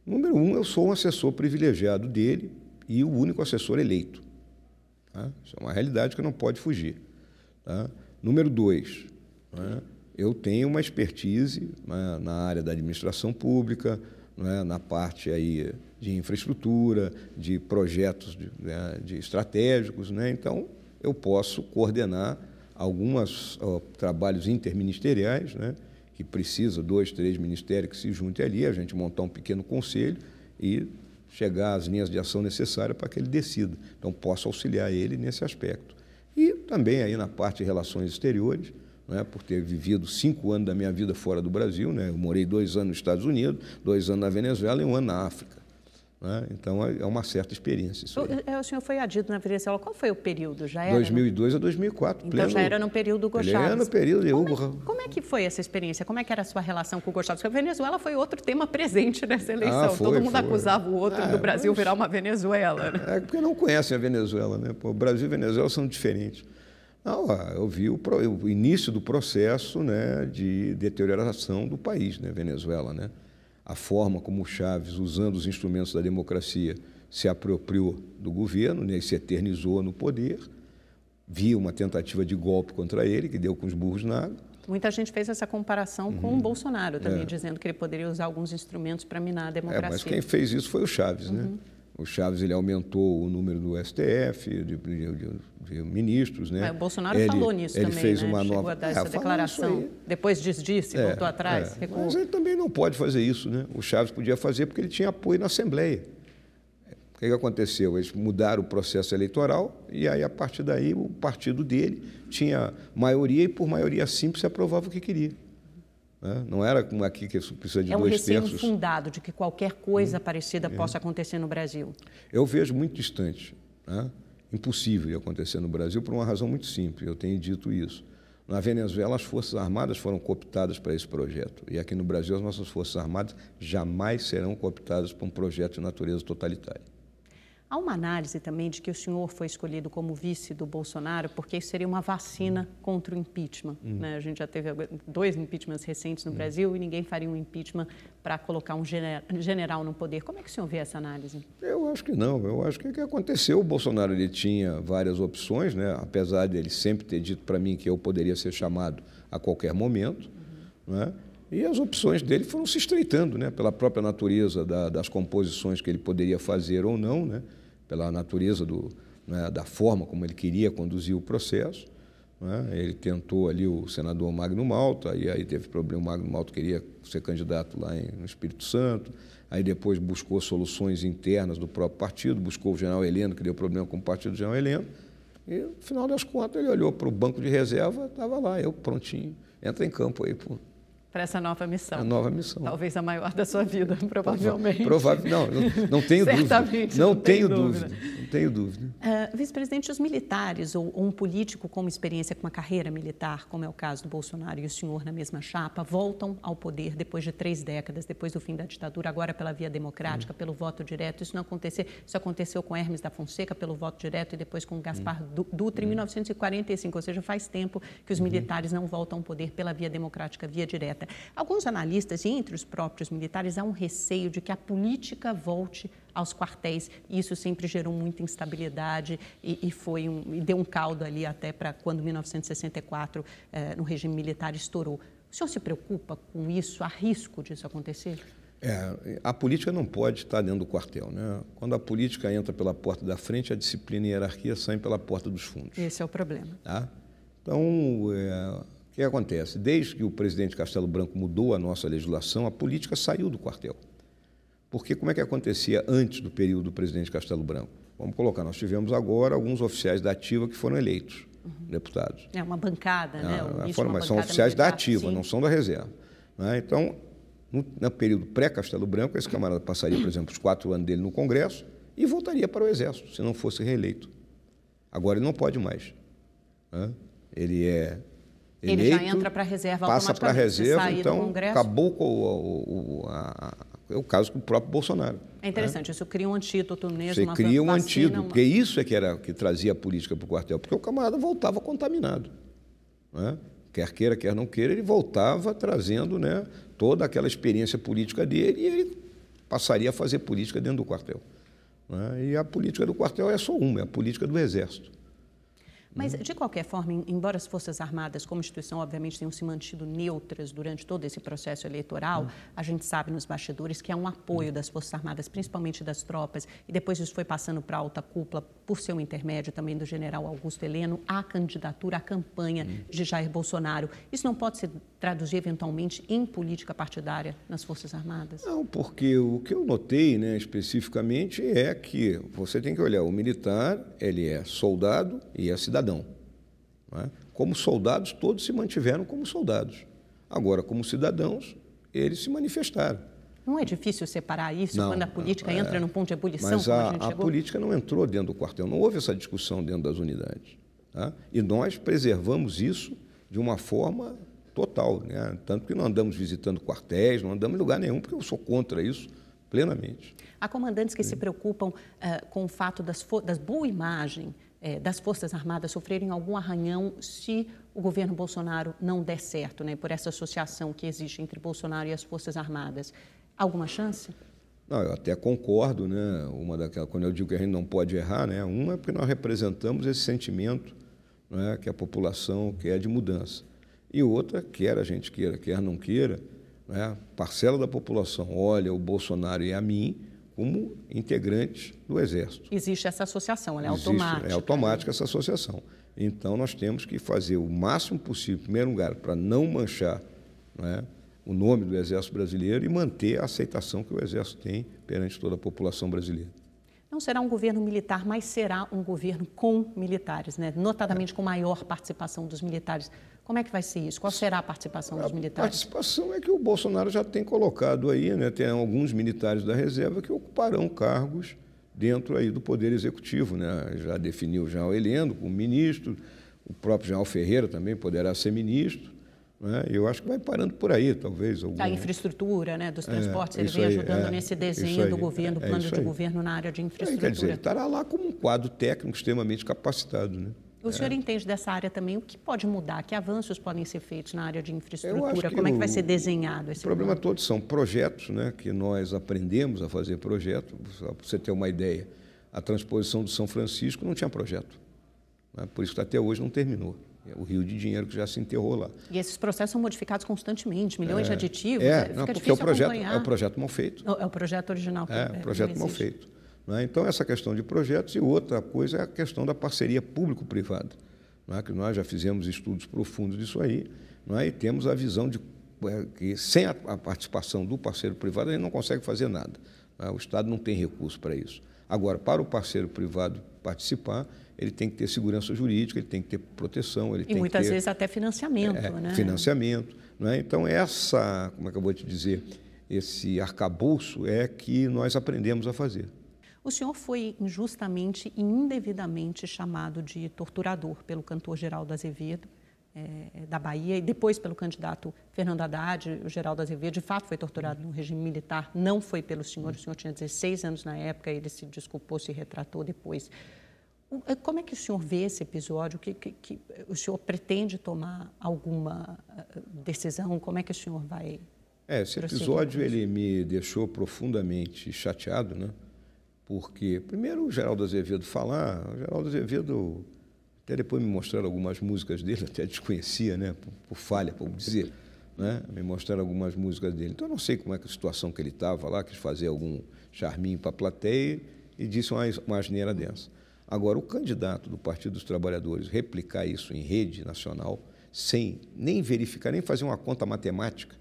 Speaker 2: Número um, eu sou um assessor privilegiado dele e o único assessor eleito. Tá? Isso é uma realidade que não pode fugir. Tá? Número dois, né, eu tenho uma expertise né, na área da administração pública, né, na parte aí de infraestrutura, de projetos de, né, de estratégicos, né, então eu posso coordenar alguns trabalhos interministeriais, né, que precisa dois, três ministérios que se juntem ali, a gente montar um pequeno conselho e chegar às linhas de ação necessárias para que ele decida. Então, posso auxiliar ele nesse aspecto. E também aí na parte de relações exteriores, né, por ter vivido cinco anos da minha vida fora do Brasil. Né, eu morei dois anos nos Estados Unidos, dois anos na Venezuela e um ano na África. Né? Então, é, é uma certa experiência. Isso o,
Speaker 1: é, o, senhor foi adido na Venezuela, qual foi o período? Já era?
Speaker 2: 2002 a 2004. Então, pleno, já era no período Hugo Já Era no período como, é Hugo... como
Speaker 1: é que foi essa experiência? Como é que era a sua relação com o Hugo Porque a Venezuela foi outro tema presente nessa ah, eleição. Ah, foi, Todo mundo foi. acusava o outro ah, do Brasil mas... virar uma
Speaker 2: Venezuela. Né? É porque não conhecem a Venezuela. Né? Pô, Brasil e a Venezuela são diferentes. Não, eu vi o, o início do processo né, de deterioração do país, né, Venezuela, né? a forma como o Chaves, usando os instrumentos da democracia, se apropriou do governo, né, se eternizou no poder. Via uma tentativa de golpe contra ele, que deu com os burros na água.
Speaker 1: Muita gente fez essa comparação uhum. com o Bolsonaro também, é. dizendo que ele poderia usar alguns instrumentos para minar a democracia. É, mas quem fez isso foi
Speaker 2: o Chaves, né? uhum. né? o Chaves ele aumentou o número do STF, de, de, de ministros, né? o Bolsonaro ele, falou nisso ele também, fez né? uma Chegou nova... a dar é, essa declaração.
Speaker 1: Depois desdisse, é, voltou atrás. É. Mas ele também não
Speaker 2: pode fazer isso, né? O Chaves podia fazer porque ele tinha apoio na Assembleia. O que, que aconteceu? Eles mudaram o processo eleitoral e aí, a partir daí, o partido dele tinha maioria e, por maioria simples, aprovava o que queria. Né? Não era como aqui que precisa de é dois terços. É um receio
Speaker 1: fundado de que qualquer coisa hum, parecida é. possa acontecer no Brasil.
Speaker 2: Eu vejo muito distante, né? impossível de acontecer no Brasil por uma razão muito simples. Eu tenho dito isso. Na Venezuela, as Forças Armadas foram cooptadas para esse projeto. E aqui no Brasil, as nossas Forças Armadas jamais serão cooptadas para um projeto de natureza totalitária.
Speaker 1: Há uma análise também de que o senhor foi escolhido como vice do Bolsonaro porque isso seria uma vacina hum. contra o impeachment. Hum. Né? A gente já teve dois impeachments recentes no hum. Brasil e ninguém faria um impeachment para colocar um general no poder. Como é que o senhor vê essa análise?
Speaker 2: Eu acho que não. Eu acho que o que aconteceu, o Bolsonaro ele tinha várias opções, né? apesar de ele sempre ter dito para mim que eu poderia ser chamado a qualquer momento. Uhum. Né? E as opções dele foram se estreitando, né? pela própria natureza da, das composições que ele poderia fazer ou não, né? pela natureza do, né? da forma como ele queria conduzir o processo. Né? Ele tentou ali o senador Magno Malta, e aí teve problema, o Magno Malta queria ser candidato lá em, no Espírito Santo, aí depois buscou soluções internas do próprio partido, buscou o general Heleno, que deu problema com o partido do general Heleno, e no final das contas ele olhou para o banco de reserva, estava lá, eu prontinho, entra em campo aí, pô
Speaker 1: para essa nova missão. A nova missão. Talvez a maior da sua vida, provavelmente. Provável, não, não, não tenho dúvida. Não, não tenho dúvida. dúvida.
Speaker 2: Não tenho dúvida.
Speaker 1: Uh, Vice-presidente, os militares ou, um político com experiência, com uma carreira militar, como é o caso do Bolsonaro e o senhor na mesma chapa, voltam ao poder depois de três décadas, depois do fim da ditadura, agora pela via democrática, hum. pelo voto direto. Isso não aconteceu. Isso aconteceu com Hermes da Fonseca pelo voto direto e depois com Gaspar hum. Dutra em hum. 1945. Ou seja, faz tempo que os uhum. militares não voltam ao poder pela via democrática, via direta. Alguns analistas, e entre os próprios militares, há um receio de que a política volte aos quartéis. Isso sempre gerou muita instabilidade e, e foi um, e deu um caldo ali até para quando 1964 eh, no regime militar estourou. O senhor se preocupa com isso? Há risco disso acontecer?
Speaker 2: É, a política não pode estar dentro do quartel. Né? Quando a política entra pela porta da frente, a disciplina e a hierarquia saem pela porta dos fundos.
Speaker 1: Esse é o problema.
Speaker 2: Tá? Então, é, que acontece? Desde que o presidente Castelo Branco mudou a nossa legislação, a política saiu do quartel. Porque como é que acontecia antes do período do presidente Castelo Branco? Vamos colocar, nós tivemos agora alguns oficiais da ativa que foram eleitos uhum. deputados.
Speaker 1: É uma bancada, né? Ah, foram, mas são oficiais da
Speaker 2: ativa, sim. não são da reserva. Né? então, no, no período pré-Castelo Branco, esse camarada passaria, por exemplo, os quatro anos dele no Congresso e voltaria para o Exército, se não fosse reeleito. Agora ele não pode mais. Né? Ele é Eleito, ele já entra
Speaker 1: para a reserva passa para a reserva, então
Speaker 2: acabou com o, o, a, é o caso com o próprio Bolsonaro. É né? interessante,
Speaker 1: né? isso cria um antídoto mesmo. Você cria um antídoto, uma...
Speaker 2: porque isso é que, era, que trazia a política para o quartel, porque o camarada voltava contaminado. Né? Quer queira, quer não queira, ele voltava trazendo né, toda aquela experiência política dele e ele passaria a fazer política dentro do quartel. Né? E a política do quartel é só uma, é a política do exército.
Speaker 1: Mas, uhum. de qualquer forma, embora as Forças Armadas, como instituição, obviamente tenham se mantido neutras durante todo esse processo eleitoral, uhum. a gente sabe nos bastidores que há é um apoio uhum. das Forças Armadas, principalmente das tropas, e depois isso foi passando para a alta cúpula, por seu intermédio também do general Augusto Heleno, à candidatura, à campanha uhum. de Jair Bolsonaro. Isso não pode ser traduzir eventualmente em política partidária nas Forças Armadas? Não,
Speaker 2: porque o que eu notei né, especificamente é que você tem que olhar, o militar ele é soldado e é cidadão. Né? Como soldados, todos se mantiveram como soldados. Agora, como cidadãos, eles se manifestaram. Não é difícil
Speaker 1: separar isso não, quando a política não, é, entra num ponto de ebulição? Mas a, a, a política
Speaker 2: não entrou dentro do quartel, não houve essa discussão dentro das unidades. Tá? E nós preservamos isso de uma forma total. Né? Tanto que não andamos visitando quartéis, não andamos em lugar nenhum, porque eu sou contra isso plenamente.
Speaker 1: Há comandantes que Sim. se preocupam uh, com o fato das, das boa imagem eh, das Forças Armadas sofrerem algum arranhão se o governo Bolsonaro não der certo, né? por essa associação que existe entre Bolsonaro e as Forças Armadas. alguma chance?
Speaker 2: Não, eu até concordo, né? Uma daquela, quando eu digo que a gente não pode errar, né? Uma é porque nós representamos esse sentimento né, que a população quer de mudança. E outra, quer a gente queira, quer não queira, né, parcela da população olha o Bolsonaro e a mim como integrantes do Exército.
Speaker 1: Existe essa associação, ela é Existe, automática.
Speaker 2: É automática essa associação. Então, nós temos que fazer o máximo possível, em primeiro lugar, para não manchar né, o nome do Exército Brasileiro e manter a aceitação que o Exército tem perante toda a população brasileira.
Speaker 1: Não será um governo militar, mas será um governo com militares, né? notadamente é. com maior participação dos militares. Como é que vai ser isso? Qual será a participação dos militares? A
Speaker 2: participação é que o Bolsonaro já tem colocado aí, né, tem alguns militares da reserva que ocuparão cargos dentro aí do Poder Executivo, né? Já definiu já o Heleno como ministro, o próprio general Ferreira também poderá ser ministro. Né? Eu acho que vai parando por aí, talvez. Algum... A
Speaker 1: infraestrutura né, dos é, transportes, é, ele vem aí, ajudando é, nesse desenho aí, do governo, é, plano de governo na área de infraestrutura. É, quer dizer, ele
Speaker 2: estará lá como um quadro técnico extremamente capacitado. Né? O é. senhor
Speaker 1: entende dessa área também? O que pode mudar? Que avanços podem ser feitos na área de infraestrutura? Como é que vai ser desenhado esse O problema todo
Speaker 2: são projetos, né, que nós aprendemos a fazer projeto. para você ter uma ideia, a transposição do São Francisco não tinha projeto. Né? Por isso que até hoje não terminou. É o rio de dinheiro que já se enterrou lá.
Speaker 1: E esses processos são modificados constantemente, milhões é. de aditivos. É, é não, porque é o, projeto, é o projeto mal feito. É o projeto original. É, o é, projeto mal
Speaker 2: feito. Né? Então, essa questão de projetos e outra coisa é a questão da parceria público-privada, né? que nós já fizemos estudos profundos disso aí né? e temos a visão de é, que sem a, participação do parceiro privado ele não consegue fazer nada. Né? O Estado não tem recurso para isso. Agora, para o parceiro privado participar, ele tem que ter segurança jurídica, ele tem que ter proteção, ele e tem muitas que ter, vezes
Speaker 1: até financiamento, é, né?
Speaker 2: Financiamento, né? Então essa, como é que eu vou te dizer, esse arcabouço é que nós aprendemos a fazer
Speaker 1: o senhor foi injustamente e indevidamente chamado de torturador pelo cantor Geraldo Azevedo, é, da Bahia, e depois pelo candidato Fernando Haddad. O Geraldo Azevedo, de fato, foi torturado no regime militar, não foi pelo senhor. O senhor tinha 16 anos na época, ele se desculpou, se retratou depois. Eh, como é que o senhor vê esse episódio? Que, que, que, o senhor pretende tomar alguma decisão? Como é que o senhor vai?
Speaker 2: É, esse episódio ele me deixou profundamente chateado, né? Porque, primeiro, o Geraldo Azevedo falar, o Geraldo Azevedo até depois me mostraram algumas músicas dele, até desconhecia, né? Por, por falha, por dizer, né? Me mostraram algumas músicas dele. Então, eu não sei como é que a situação que ele estava lá, quis fazer algum charminho para a plateia e disse uma, uma asneira densa. Agora, o candidato do Partido dos Trabalhadores replicar isso em rede nacional, sem nem verificar, nem fazer uma conta matemática,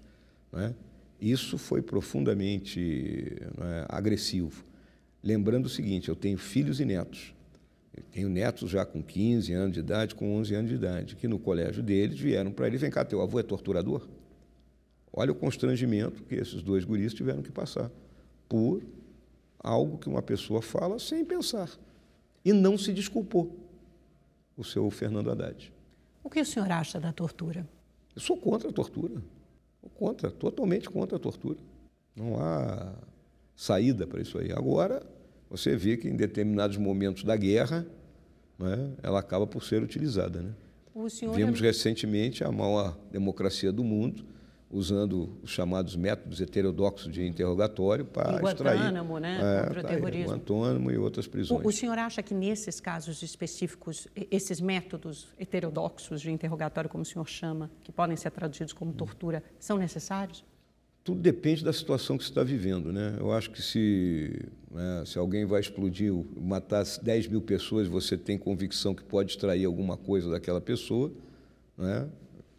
Speaker 2: né? isso foi profundamente né, agressivo. Lembrando o seguinte, eu tenho filhos e netos. Eu tenho netos já com 15 anos de idade, com 11 anos de idade, que no colégio deles vieram para ele, vem cá, teu avô é torturador? Olha o constrangimento que esses dois guris tiveram que passar por algo que uma pessoa fala sem pensar. E não se desculpou o seu Fernando Haddad. O que o senhor acha da tortura? Eu sou contra a tortura. Contra, totalmente contra a tortura. Não há saída para isso aí. Agora, você vê que em determinados momentos da guerra, né, ela acaba por ser utilizada. Né? Vimos recentemente a maior democracia do mundo usando os chamados métodos heterodoxos de interrogatório para Guantánamo, extrair... Guantánamo, né? É, Contra tá o terrorismo. Aí, Guantánamo e outras prisões. O, o,
Speaker 1: senhor acha que nesses casos específicos, esses métodos heterodoxos de interrogatório, como o senhor chama, que podem ser traduzidos como tortura, são necessários?
Speaker 2: tudo depende da situação que você está vivendo. Né? Eu acho que se, né, se alguém vai explodir, matar 10 mil pessoas, você tem convicção que pode extrair alguma coisa daquela pessoa, né?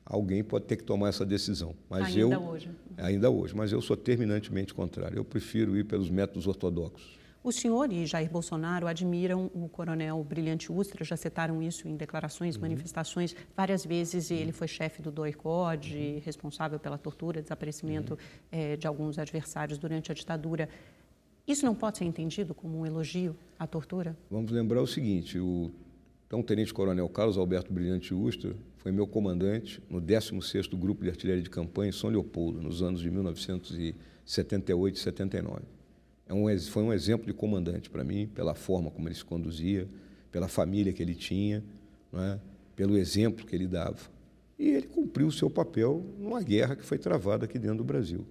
Speaker 2: alguém pode ter que tomar essa decisão. Mas ainda eu, hoje. Ainda hoje, mas eu sou terminantemente contrário. Eu prefiro ir pelos métodos ortodoxos.
Speaker 1: O senhor e Jair Bolsonaro admiram o coronel Brilhante Ustra, já citaram isso em declarações, uhum. manifestações várias vezes. Uhum. Ele foi chefe do DOI-COD, uhum. responsável pela tortura, desaparecimento é, de alguns adversários durante a ditadura. Isso não pode ser entendido como um elogio à tortura?
Speaker 2: Vamos lembrar o seguinte: o então, tenente-coronel Carlos Alberto Brilhante Ustra foi meu comandante no 16º Grupo de Artilharia de Campanha em São Leopoldo, nos anos de 1978 e 79. É um, foi um exemplo de comandante para mim, pela forma como ele se conduzia, pela família que ele tinha, é? pelo exemplo que ele dava. E ele cumpriu o seu papel numa guerra que foi travada aqui dentro do Brasil.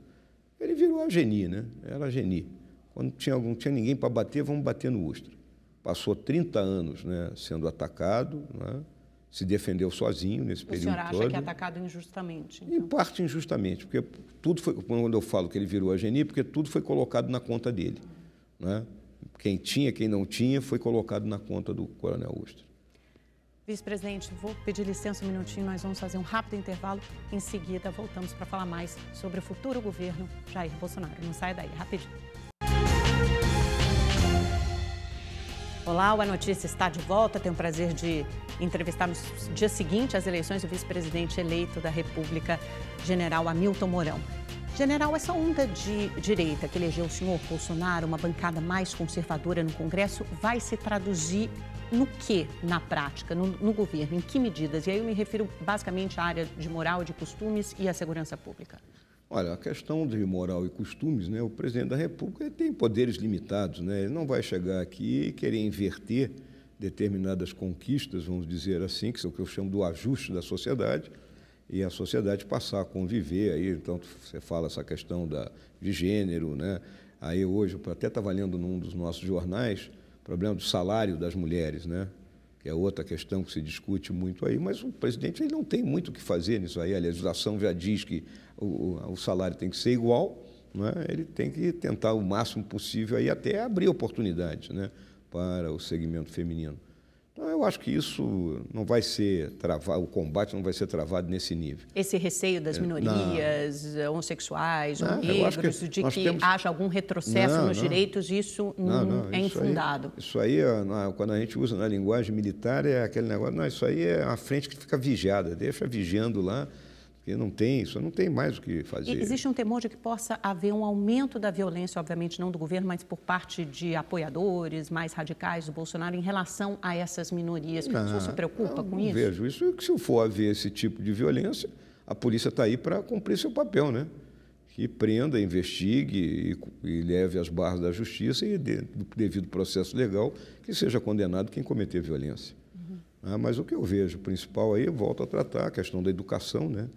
Speaker 2: Ele virou a geni, né? Era a geni. Quando tinha, não tinha ninguém para bater, vamos bater no Ustra. Passou 30 anos né, sendo atacado, é? se defendeu sozinho nesse o período todo. O senhor acha todo. que é
Speaker 1: atacado injustamente?
Speaker 2: Então? Em parte injustamente, porque tudo foi, quando eu falo que ele virou a Geni, porque tudo foi colocado na conta dele. Né? Quem tinha, quem não tinha, foi colocado na conta do coronel Ustra.
Speaker 1: Vice-presidente, vou pedir licença um minutinho, nós vamos fazer um rápido intervalo. Em seguida, voltamos para falar mais sobre o futuro governo Jair Bolsonaro. Não sai daí, rapidinho. Olá, o A Notícia está de volta. Tenho o prazer de entrevistar no dia seguinte às eleições o vice-presidente eleito da República, general Hamilton Mourão. General, essa onda de direita que elegeu o senhor Bolsonaro, uma bancada mais conservadora no Congresso, vai se traduzir no que na prática, no, no governo? Em que medidas? E aí eu me refiro basicamente à área de moral, de costumes e à segurança pública.
Speaker 2: Olha, a questão de moral e costumes, né? o presidente da República tem poderes limitados, né? ele não vai chegar aqui e querer inverter determinadas conquistas, vamos dizer assim, que é o que eu chamo do ajuste da sociedade, e a sociedade passar a conviver aí, então você fala essa questão da, de gênero, né? aí hoje, eu até estava lendo num dos nossos jornais, o problema do salário das mulheres, né? que é outra questão que se discute muito aí, mas o presidente ele não tem muito o que fazer nisso aí. A legislação já diz que o, o salário tem que ser igual, né? ele tem que tentar o máximo possível aí até abrir oportunidades né? para o segmento feminino. Então, eu acho que isso não vai ser travado, o combate não vai ser travado nesse nível.
Speaker 1: Esse receio das é, minorias, não. Eh, homossexuais, não, negros, que de que temos... haja algum retrocesso não, nos direitos, isso não, é isso infundado. Aí,
Speaker 2: isso aí, quando a gente usa na linguagem militar, é aquele negócio, não, isso aí é a frente que fica vigiada, deixa vigiando lá porque não tem, isso não tem mais o que fazer. existe
Speaker 1: um temor de que possa haver um aumento da violência, obviamente não do governo, mas por parte de apoiadores mais radicais do Bolsonaro em relação a essas minorias. Não, o senhor se preocupa não, com não isso?
Speaker 2: vejo isso. Se for haver esse tipo de violência, a polícia está aí para cumprir seu papel, né? Que prenda, investigue e, e leve às barras da justiça e, de, do devido processo legal, que seja condenado quem cometer violência. Uhum. Ah, mas o que eu vejo principal aí, volto a tratar a questão da educação, né?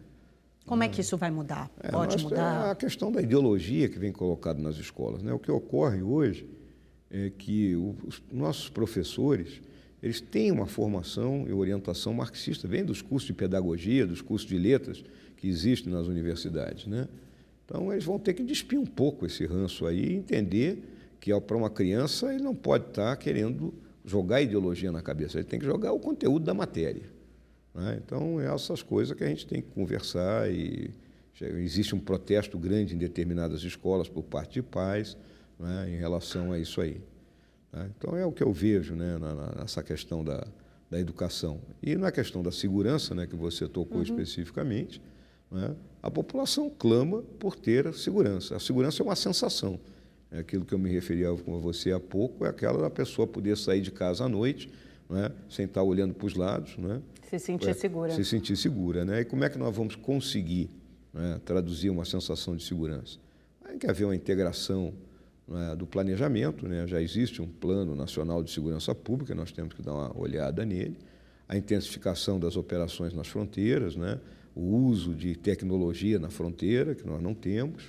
Speaker 1: Como é né. que isso vai mudar? É, Pode é mudar? É a
Speaker 2: questão da ideologia que vem colocada nas escolas. Né? O que ocorre hoje é que os nossos professores eles têm uma formação e orientação marxista, vem dos cursos de pedagogia, dos cursos de letras que existem nas universidades. Né? Então, eles vão ter que despir um pouco esse ranço aí e entender que, para uma criança, ele não pode estar tá querendo jogar ideologia na cabeça, ele tem que jogar o conteúdo da matéria. Né? Então, é essas coisas que a gente tem que conversar e existe um protesto grande em determinadas escolas por parte de pais né, em relação a isso aí. Né? Então, é o que eu vejo né, nessa questão da, da educação. E na questão da segurança, né, que você tocou uhum. especificamente, né, a população clama por ter segurança. A segurança é uma sensação. É aquilo que eu me referi a você há pouco é aquela da pessoa poder sair de casa à noite né, sem estar olhando para os lados. Né? Se sentir é, segura. Se sentir segura. Né? E como é que nós vamos conseguir né, traduzir uma sensação de segurança? Tem que haver uma integração né, do planejamento, né? já existe um Plano Nacional de Segurança Pública, nós temos que dar uma olhada nele, a intensificação das operações nas fronteiras, né? o uso de tecnologia na fronteira, que nós não temos.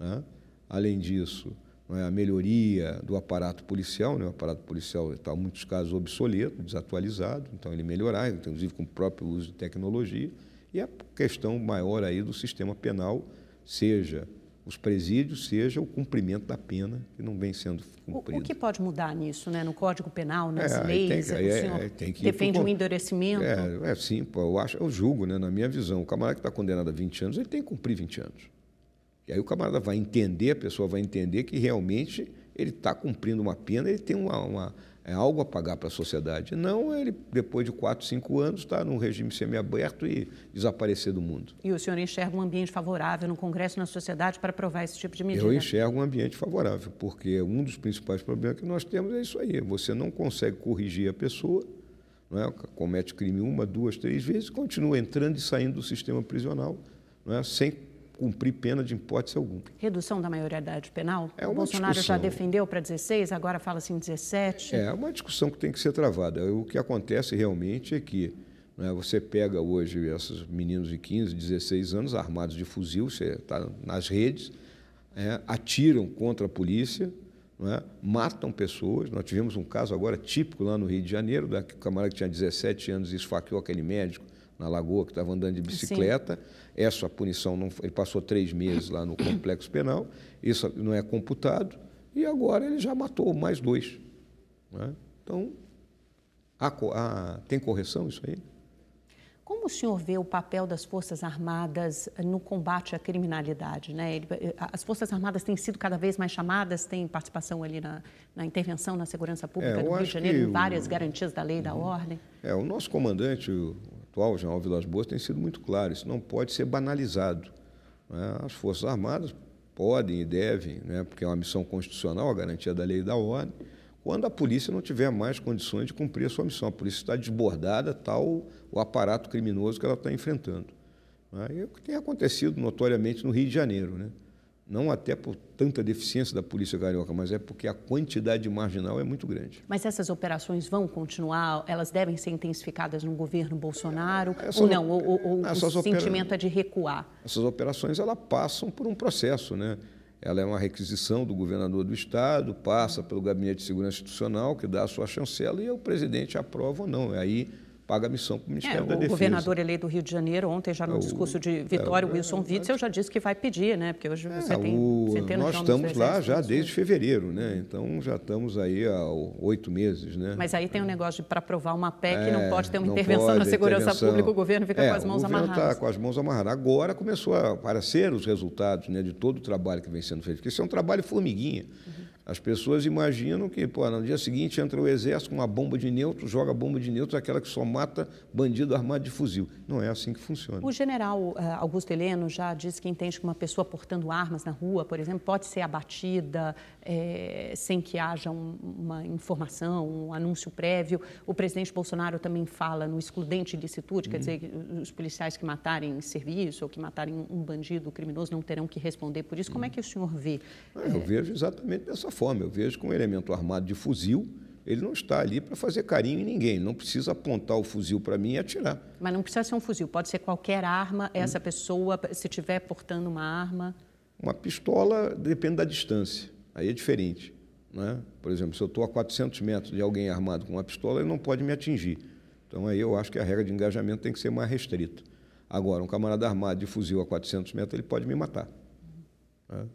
Speaker 2: Né? Além disso, é, a melhoria do aparato policial, né? o aparato policial está, em muitos casos, obsoleto, desatualizado, então ele melhorar, inclusive com o próprio uso de tecnologia, e a questão maior aí do sistema penal, seja os presídios, seja o cumprimento da pena, que não vem sendo cumprido. O, que
Speaker 1: pode mudar nisso, né? no Código Penal, nas é, leis? Tem, é, é, é, tem que defende um endurecimento?
Speaker 2: É, é sim, eu, acho, eu julgo, né, na minha visão, o camarada que está condenado a 20 anos, ele tem que cumprir 20 anos. E aí o camarada vai entender, a pessoa vai entender que realmente ele está cumprindo uma pena, ele tem uma, uma é algo a pagar para a sociedade. Não, ele, depois de quatro, cinco anos, está num regime semiaberto e desaparecer do mundo.
Speaker 1: E o senhor enxerga um ambiente favorável no Congresso e na sociedade para aprovar esse tipo de medida? Eu
Speaker 2: enxergo um ambiente favorável, porque um dos principais problemas que nós temos é isso aí. Você não consegue corrigir a pessoa, não é? comete crime uma, duas, três vezes, continua entrando e saindo do sistema prisional, não é? sem cumprir pena de hipótese alguma.
Speaker 1: Redução da maioridade penal? É o Bolsonaro discussão. já defendeu para 16, agora fala assim 17. É uma
Speaker 2: discussão que tem que ser travada. O que acontece realmente é que né, você pega hoje esses meninos de 15, 16 anos armados de fuzil, você está nas redes, é, atiram contra a polícia, é? matam pessoas. Nós tivemos um caso agora típico lá no Rio de Janeiro, da né, camarada que tinha 17 anos e esfaqueou aquele médico na lagoa, que estava andando de bicicleta. Sim. Essa punição, não, ele passou três meses lá no complexo penal, isso não é computado, e agora ele já matou mais dois. Né? Então, tem correção isso aí?
Speaker 1: Como o senhor vê o papel das Forças Armadas no combate à criminalidade? Né? Eh, as Forças Armadas têm sido cada vez mais chamadas, têm participação ali na, na intervenção na segurança pública é, do Rio de Janeiro, várias o... garantias da lei e da uhum. ordem.
Speaker 2: É, o nosso comandante, o atual general Vilas Boas tem sido muito claro, isso não pode ser banalizado. Né? As Forças Armadas podem e devem, né? porque é uma missão constitucional, a garantia da lei e da ordem, quando a polícia não tiver mais condições de cumprir a sua missão. A polícia está desbordada, tal tá o aparato criminoso que ela está enfrentando. Né? E é o que tem acontecido notoriamente no Rio de Janeiro. Né? não até por tanta deficiência da polícia carioca, mas é porque a quantidade marginal é muito grande.
Speaker 1: Mas essas operações vão continuar? Elas devem ser intensificadas no governo Bolsonaro é, ou não? Ou, ou o sentimento é de recuar?
Speaker 2: Essas operações ela passam por um processo, né? Ela é uma requisição do governador do estado, passa pelo gabinete de segurança institucional que dá a sua chancela e o presidente aprova ou não. Aí paga a missão para o Ministério é, da Defesa. O governador
Speaker 1: eleito do Rio de Janeiro, ontem, já no é, discurso de Vitória, é, Wilson é, Witzel, já disse que vai pedir, né? Porque hoje é, você é, tem o, centenas Nós estamos lá já né?
Speaker 2: desde fevereiro, né? Então já estamos aí há oito meses, né? Mas
Speaker 1: aí tem um é. negócio para aprovar uma PEC, é, não pode ter uma intervenção pode, na segurança intervenção. pública, o governo fica com as mãos tá amarradas. O governo está
Speaker 2: com as mãos amarradas. Agora começou a aparecer os resultados né, de todo o trabalho que vem sendo feito, porque isso é um trabalho formiguinha. Uhum. As pessoas imaginam que, pô, no dia seguinte entra o exército com uma bomba de neutro, joga a bomba de neutro, aquela que só mata bandido armado de fuzil. Não é assim que funciona. O
Speaker 1: general eh, Augusto Heleno já disse que entende que uma pessoa portando armas na rua, por exemplo, pode ser abatida é, sem que haja um, uma informação, um anúncio prévio. O presidente Bolsonaro também fala no excludente de hum. quer uhum. dizer, os policiais que matarem serviço ou que matarem um bandido criminoso não terão que responder por isso. Como uhum. é que o senhor vê? Ah, eu
Speaker 2: é... vejo exatamente dessa forma, eu vejo que um elemento armado de fuzil, ele não está ali para fazer carinho em ninguém, não precisa apontar o fuzil para mim e atirar.
Speaker 1: Mas não precisa ser um fuzil, pode ser qualquer arma, hum. essa hum. pessoa, se estiver portando uma arma.
Speaker 2: Uma pistola depende da distância, aí é diferente. Né? Por exemplo, se eu estou a 400 metros de alguém armado com uma pistola, ele não pode me atingir. Então aí eu acho que a regra de engajamento tem que ser mais restrita. Agora, um camarada armado de fuzil a 400 metros, ele pode me matar. Uhum. Né?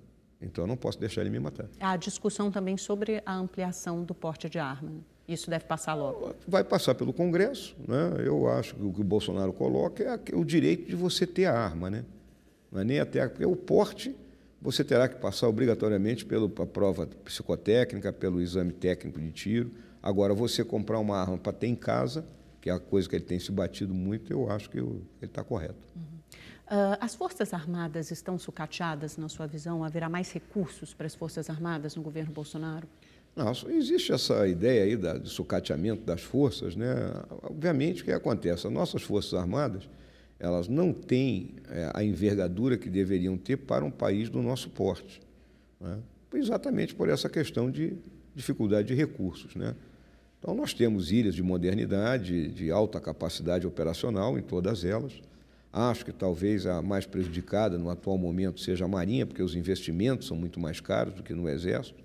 Speaker 2: Então eu não posso deixar ele me matar.
Speaker 1: Há discussão também sobre a ampliação do porte de arma. Isso deve passar logo.
Speaker 2: Vai passar pelo Congresso. Né? Eu acho que o que o Bolsonaro coloca é o direito de você ter a arma. Né? Não é nem até. Porque o porte você terá que passar obrigatoriamente pela prova psicotécnica, pelo exame técnico de tiro. Agora, você comprar uma arma para ter em casa, que é a coisa que ele tem se batido muito, eu acho que ele está correto. Uhum.
Speaker 1: Uh, as Forças Armadas estão sucateadas, na sua visão? Haverá mais recursos para as Forças Armadas no governo Bolsonaro?
Speaker 2: Não, existe essa ideia aí da, de sucateamento das forças, né? Obviamente, o que acontece? As nossas Forças Armadas, elas não têm é, a envergadura que deveriam ter para um país do nosso porte, né? exatamente por essa questão de dificuldade de recursos, né? Então, nós temos ilhas de modernidade, de alta capacidade operacional em todas elas, Acho que talvez a mais prejudicada no atual momento seja a Marinha, porque os investimentos são muito mais caros do que no Exército.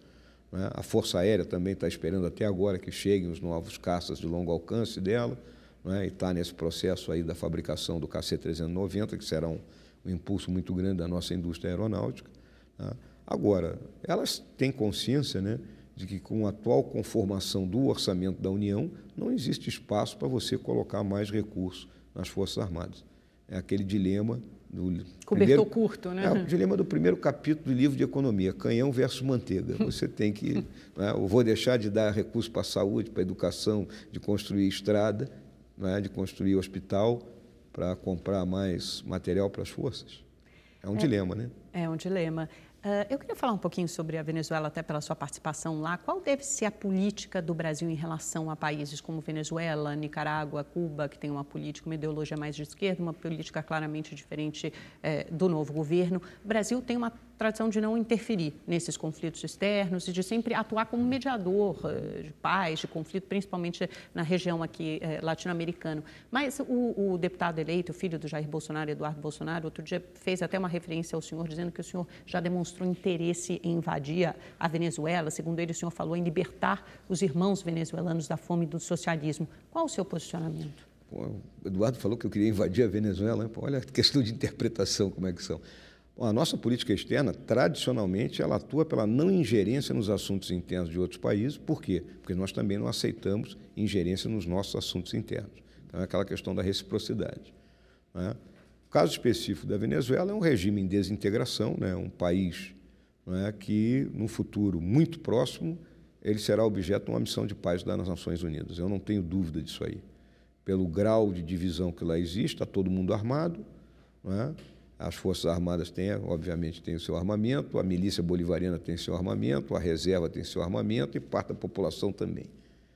Speaker 2: Né? A Força Aérea também está esperando até agora que cheguem os novos caças de longo alcance dela, né? e está nesse processo aí da fabricação do KC-390, que será um, um, impulso muito grande da nossa indústria aeronáutica. Né? Agora, elas têm consciência né, de que com a atual conformação do orçamento da União, não existe espaço para você colocar mais recursos nas Forças Armadas é aquele dilema do Cobertor primeiro, curto, né? É, o dilema do primeiro capítulo do livro de economia, canhão versus manteiga. Você tem que, né, eu vou deixar de dar recurso para a saúde, para a educação, de construir estrada, né, de construir hospital, para comprar mais material para as forças. É um é, dilema, né?
Speaker 1: É um dilema. Eh, eu queria falar um pouquinho sobre a Venezuela, até pela sua participação lá. Qual deve ser a política do Brasil em relação a países como Venezuela, Nicarágua, Cuba, que tem uma política, uma ideologia mais de esquerda, uma política claramente diferente eh, do novo governo? O Brasil tem uma tradição de não interferir nesses conflitos externos e de sempre atuar como mediador eh, de paz, de conflito, principalmente na região aqui eh, latino-americana. Mas o, o, deputado eleito, filho do Jair Bolsonaro, Eduardo Bolsonaro, outro dia fez até uma referência ao senhor, dizendo que o senhor já demonstrou interesse em invadir a Venezuela. Segundo ele, o senhor falou em libertar os irmãos venezuelanos da fome e do socialismo. Qual o seu posicionamento?
Speaker 2: Pô, o Eduardo falou que eu queria invadir a Venezuela. Né? Pô, olha a questão de interpretação, como é que são. Bom, a nossa política externa, tradicionalmente, ela atua pela não ingerência nos assuntos internos de outros países. Por quê? Porque nós também não aceitamos ingerência nos nossos assuntos internos. Então, é aquela questão da reciprocidade. Né? O caso específico da Venezuela é um regime em desintegração, né? um país né? que, no futuro muito próximo, ele será objeto de uma missão de paz das Nações Unidas. Eu não tenho dúvida disso aí. Pelo grau de divisão que lá existe, está todo mundo armado, é? As Forças Armadas têm, obviamente, têm o seu armamento, a milícia bolivariana tem seu armamento, a reserva tem seu armamento e parte da população também.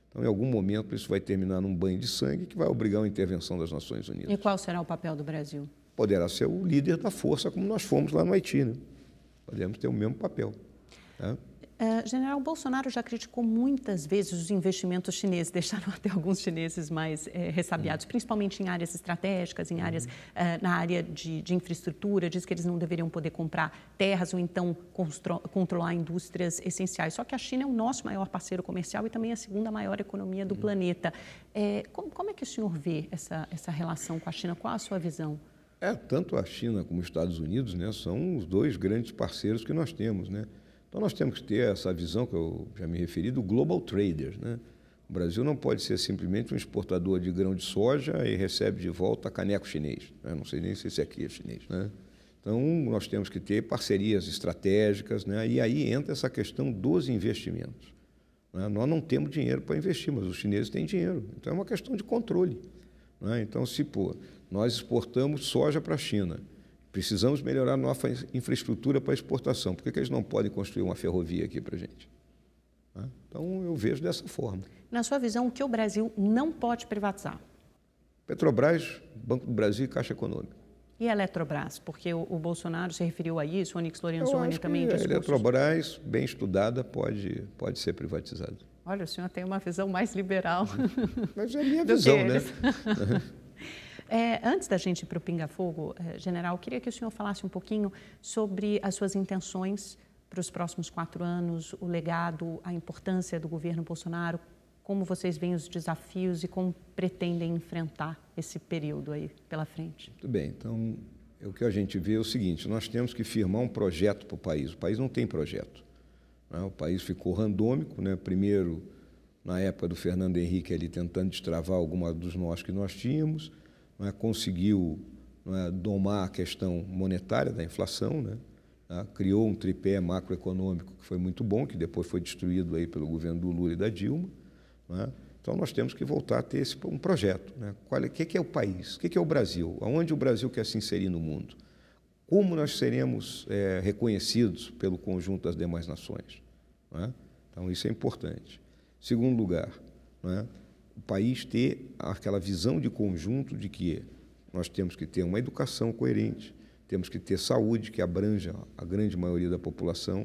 Speaker 2: Então, em algum momento, isso vai terminar num banho de sangue que vai obrigar uma intervenção das Nações Unidas.
Speaker 1: E qual será o papel do Brasil?
Speaker 2: Poderá ser o líder da força, como nós fomos lá no Haiti. Né? Podemos ter o mesmo papel. Né?
Speaker 1: É, general Bolsonaro já criticou muitas vezes os investimentos chineses, deixaram até alguns chineses mais é, ressabiados, uhum. principalmente em áreas estratégicas, em hum. áreas uhum. uh, na área de, de, infraestrutura, diz que eles não deveriam poder comprar terras ou então controlar indústrias essenciais. Só que a China é o nosso maior parceiro comercial e também a segunda maior economia do uhum. planeta. É, como, como, é que o senhor vê essa, essa relação com a China? Qual a sua visão?
Speaker 2: É, tanto a China como os Estados Unidos né, são os dois grandes parceiros que nós temos, né? Então nós temos que ter essa visão que eu já me referi do global trader, né? O Brasil não pode ser simplesmente um exportador de grão de soja e recebe de volta caneco chinês. Né? Não sei nem se isso aqui é chinês. Né? Então, nós temos que ter parcerias estratégicas, né? e aí entra essa questão dos investimentos. Né? Nós não temos dinheiro para investir, mas os chineses têm dinheiro. Então, é uma questão de controle. Né? Então, se pô, nós exportamos soja para a China Precisamos melhorar nossa infraestrutura para exportação. Por que, que eles não podem construir uma ferrovia aqui para a gente? Então, eu vejo dessa forma.
Speaker 1: Na sua visão, o que o Brasil não pode
Speaker 2: privatizar? Petrobras, Banco do Brasil e Caixa Econômica.
Speaker 1: E a Eletrobras? Porque o, o Bolsonaro se referiu a isso, o Onix Lorenzoni também disse. A
Speaker 2: Eletrobras, bem estudada, pode, pode ser privatizada. Olha, o senhor tem uma
Speaker 1: visão mais liberal.
Speaker 2: Uhum. Mas é a minha visão, né?
Speaker 1: É, antes da gente ir para o Pinga Fogo, é, general, queria que o senhor falasse um pouquinho sobre as suas intenções para os próximos quatro anos, o legado, a importância do governo Bolsonaro, como vocês veem os desafios e como pretendem enfrentar esse período aí pela frente. Muito
Speaker 2: bem, então é o que a gente vê é o seguinte: nós temos que firmar um projeto para o país. O país não tem projeto. Né? O país ficou randômico, né? primeiro na época do Fernando Henrique ali tentando destravar alguma dos nós que nós tínhamos é, conseguiu é, domar a questão monetária da inflação, né? Tá? criou um tripé macroeconômico que foi muito bom, que depois foi destruído aí pelo governo do Lula e da Dilma. É? Então nós temos que voltar a ter esse, um projeto. Né? Qual, o é, que, é o país? O que, é o Brasil? Aonde o Brasil quer se inserir no mundo? Como nós seremos é, reconhecidos pelo conjunto das demais nações? É? Então isso é importante. Segundo lugar, é? país ter aquela visão de conjunto de que nós temos que ter uma educação coerente, temos que ter saúde que abranja a grande maioria da população,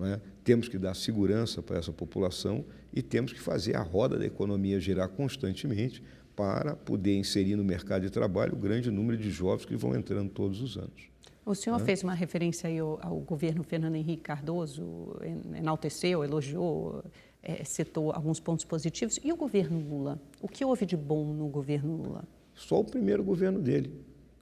Speaker 2: é? temos que dar segurança para essa população e temos que fazer a roda da economia girar constantemente para poder inserir no mercado de trabalho o grande número de jovens que vão entrando todos os anos. O senhor é? fez
Speaker 1: uma referência ao, ao, governo Fernando Henrique Cardoso, enalteceu, elogiou é, citou alguns pontos positivos. E o governo Lula? O que houve de bom no governo Lula?
Speaker 2: Só o primeiro governo dele,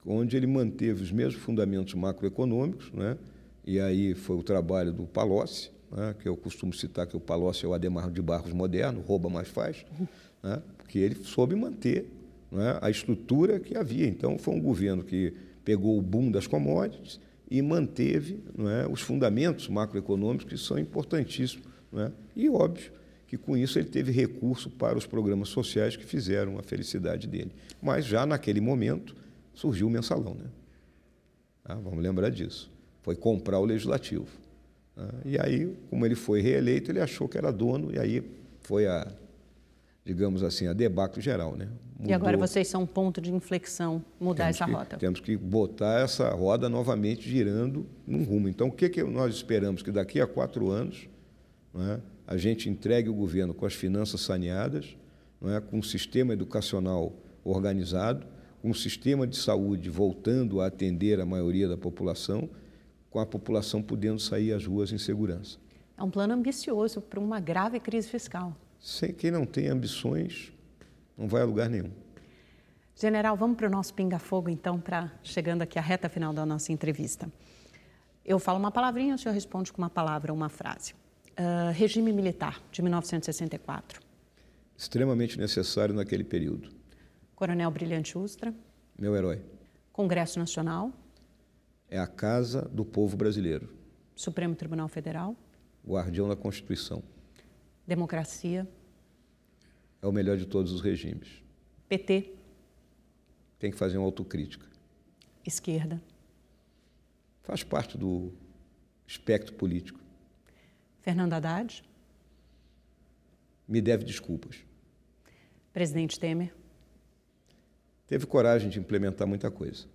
Speaker 2: onde ele manteve os mesmos fundamentos macroeconômicos, né? e aí foi o trabalho do Palocci, né? que eu costumo citar que o Palocci é o Ademar de Barros moderno, rouba mais faz, né? porque ele soube manter né? a estrutura que havia. Então, foi um governo que pegou o boom das commodities e manteve né? os fundamentos macroeconômicos que são importantíssimos né? E óbvio que com isso ele teve recurso para os programas sociais que fizeram a felicidade dele. Mas já naquele momento surgiu o mensalão. Né? Ah, vamos lembrar disso. Foi comprar o legislativo. Né? e aí, como ele foi reeleito, ele achou que era dono, e aí foi a, digamos assim, a debacle geral. Né? E agora vocês
Speaker 1: são um ponto de inflexão, mudar temos essa que, rota.
Speaker 2: Temos que botar essa roda novamente girando num rumo. Então, o que, que nós esperamos? Que daqui a quatro anos é? a gente entregue o governo com as finanças saneadas, é? com um sistema educacional organizado, com um sistema de saúde voltando a atender a maioria da população, com a população podendo sair às ruas em segurança.
Speaker 1: É um plano ambicioso para uma grave crise fiscal.
Speaker 2: Sem quem não tem ambições, não vai a lugar nenhum.
Speaker 1: General, vamos para o nosso pinga-fogo, então, para chegando aqui à reta final da nossa entrevista. Eu falo uma palavrinha, o senhor responde com uma palavra ou uma frase. Ah, regime militar de 1964?
Speaker 2: Extremamente necessário naquele período.
Speaker 1: Coronel Brilhante Ustra? Meu herói. Congresso Nacional?
Speaker 2: É a casa do povo brasileiro.
Speaker 1: Supremo Tribunal Federal?
Speaker 2: Guardião da Constituição.
Speaker 1: Democracia?
Speaker 2: É o melhor de todos os regimes. PT? Tem que fazer uma autocrítica. Esquerda? Faz parte do espectro político.
Speaker 1: Fernando Haddad?
Speaker 2: Me deve desculpas.
Speaker 1: Presidente Temer?
Speaker 2: Teve coragem de implementar muita coisa.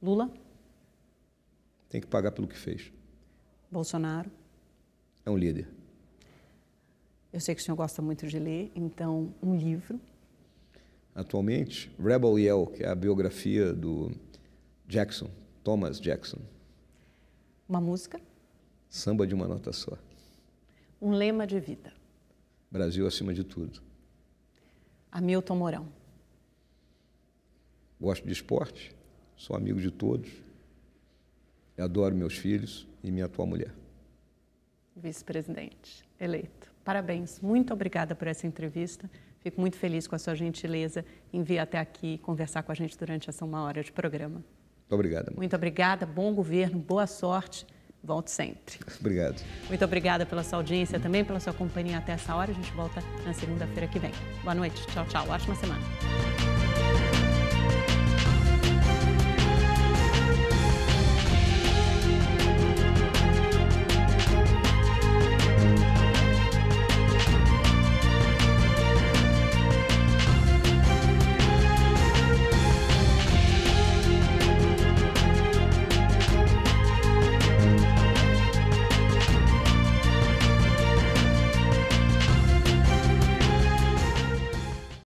Speaker 2: Lula? Tem que pagar pelo que fez.
Speaker 1: Bolsonaro? É um líder. Eu sei que o senhor gosta muito de ler, então, um livro.
Speaker 2: Atualmente, Rebel Yell, que é a biografia do Jackson, Thomas Jackson. Uma música? Samba de uma nota só
Speaker 1: um lema de vida.
Speaker 2: Brasil acima de tudo.
Speaker 1: Hamilton Mourão.
Speaker 2: Gosto de esporte, sou amigo de todos, adoro meus filhos e minha atual mulher.
Speaker 1: Vice-presidente eleito. Parabéns, muito obrigada por essa entrevista. Fico muito feliz com a sua gentileza em vir até aqui conversar com a gente durante essa uma hora de programa. Muito obrigada. Muito obrigada, bom governo, boa sorte. Volte sempre. Obrigado. Muito obrigada pela sua audiência, também pela sua companhia até essa hora. A gente volta na segunda-feira que vem. Boa noite. Tchau, tchau. Ótima semana.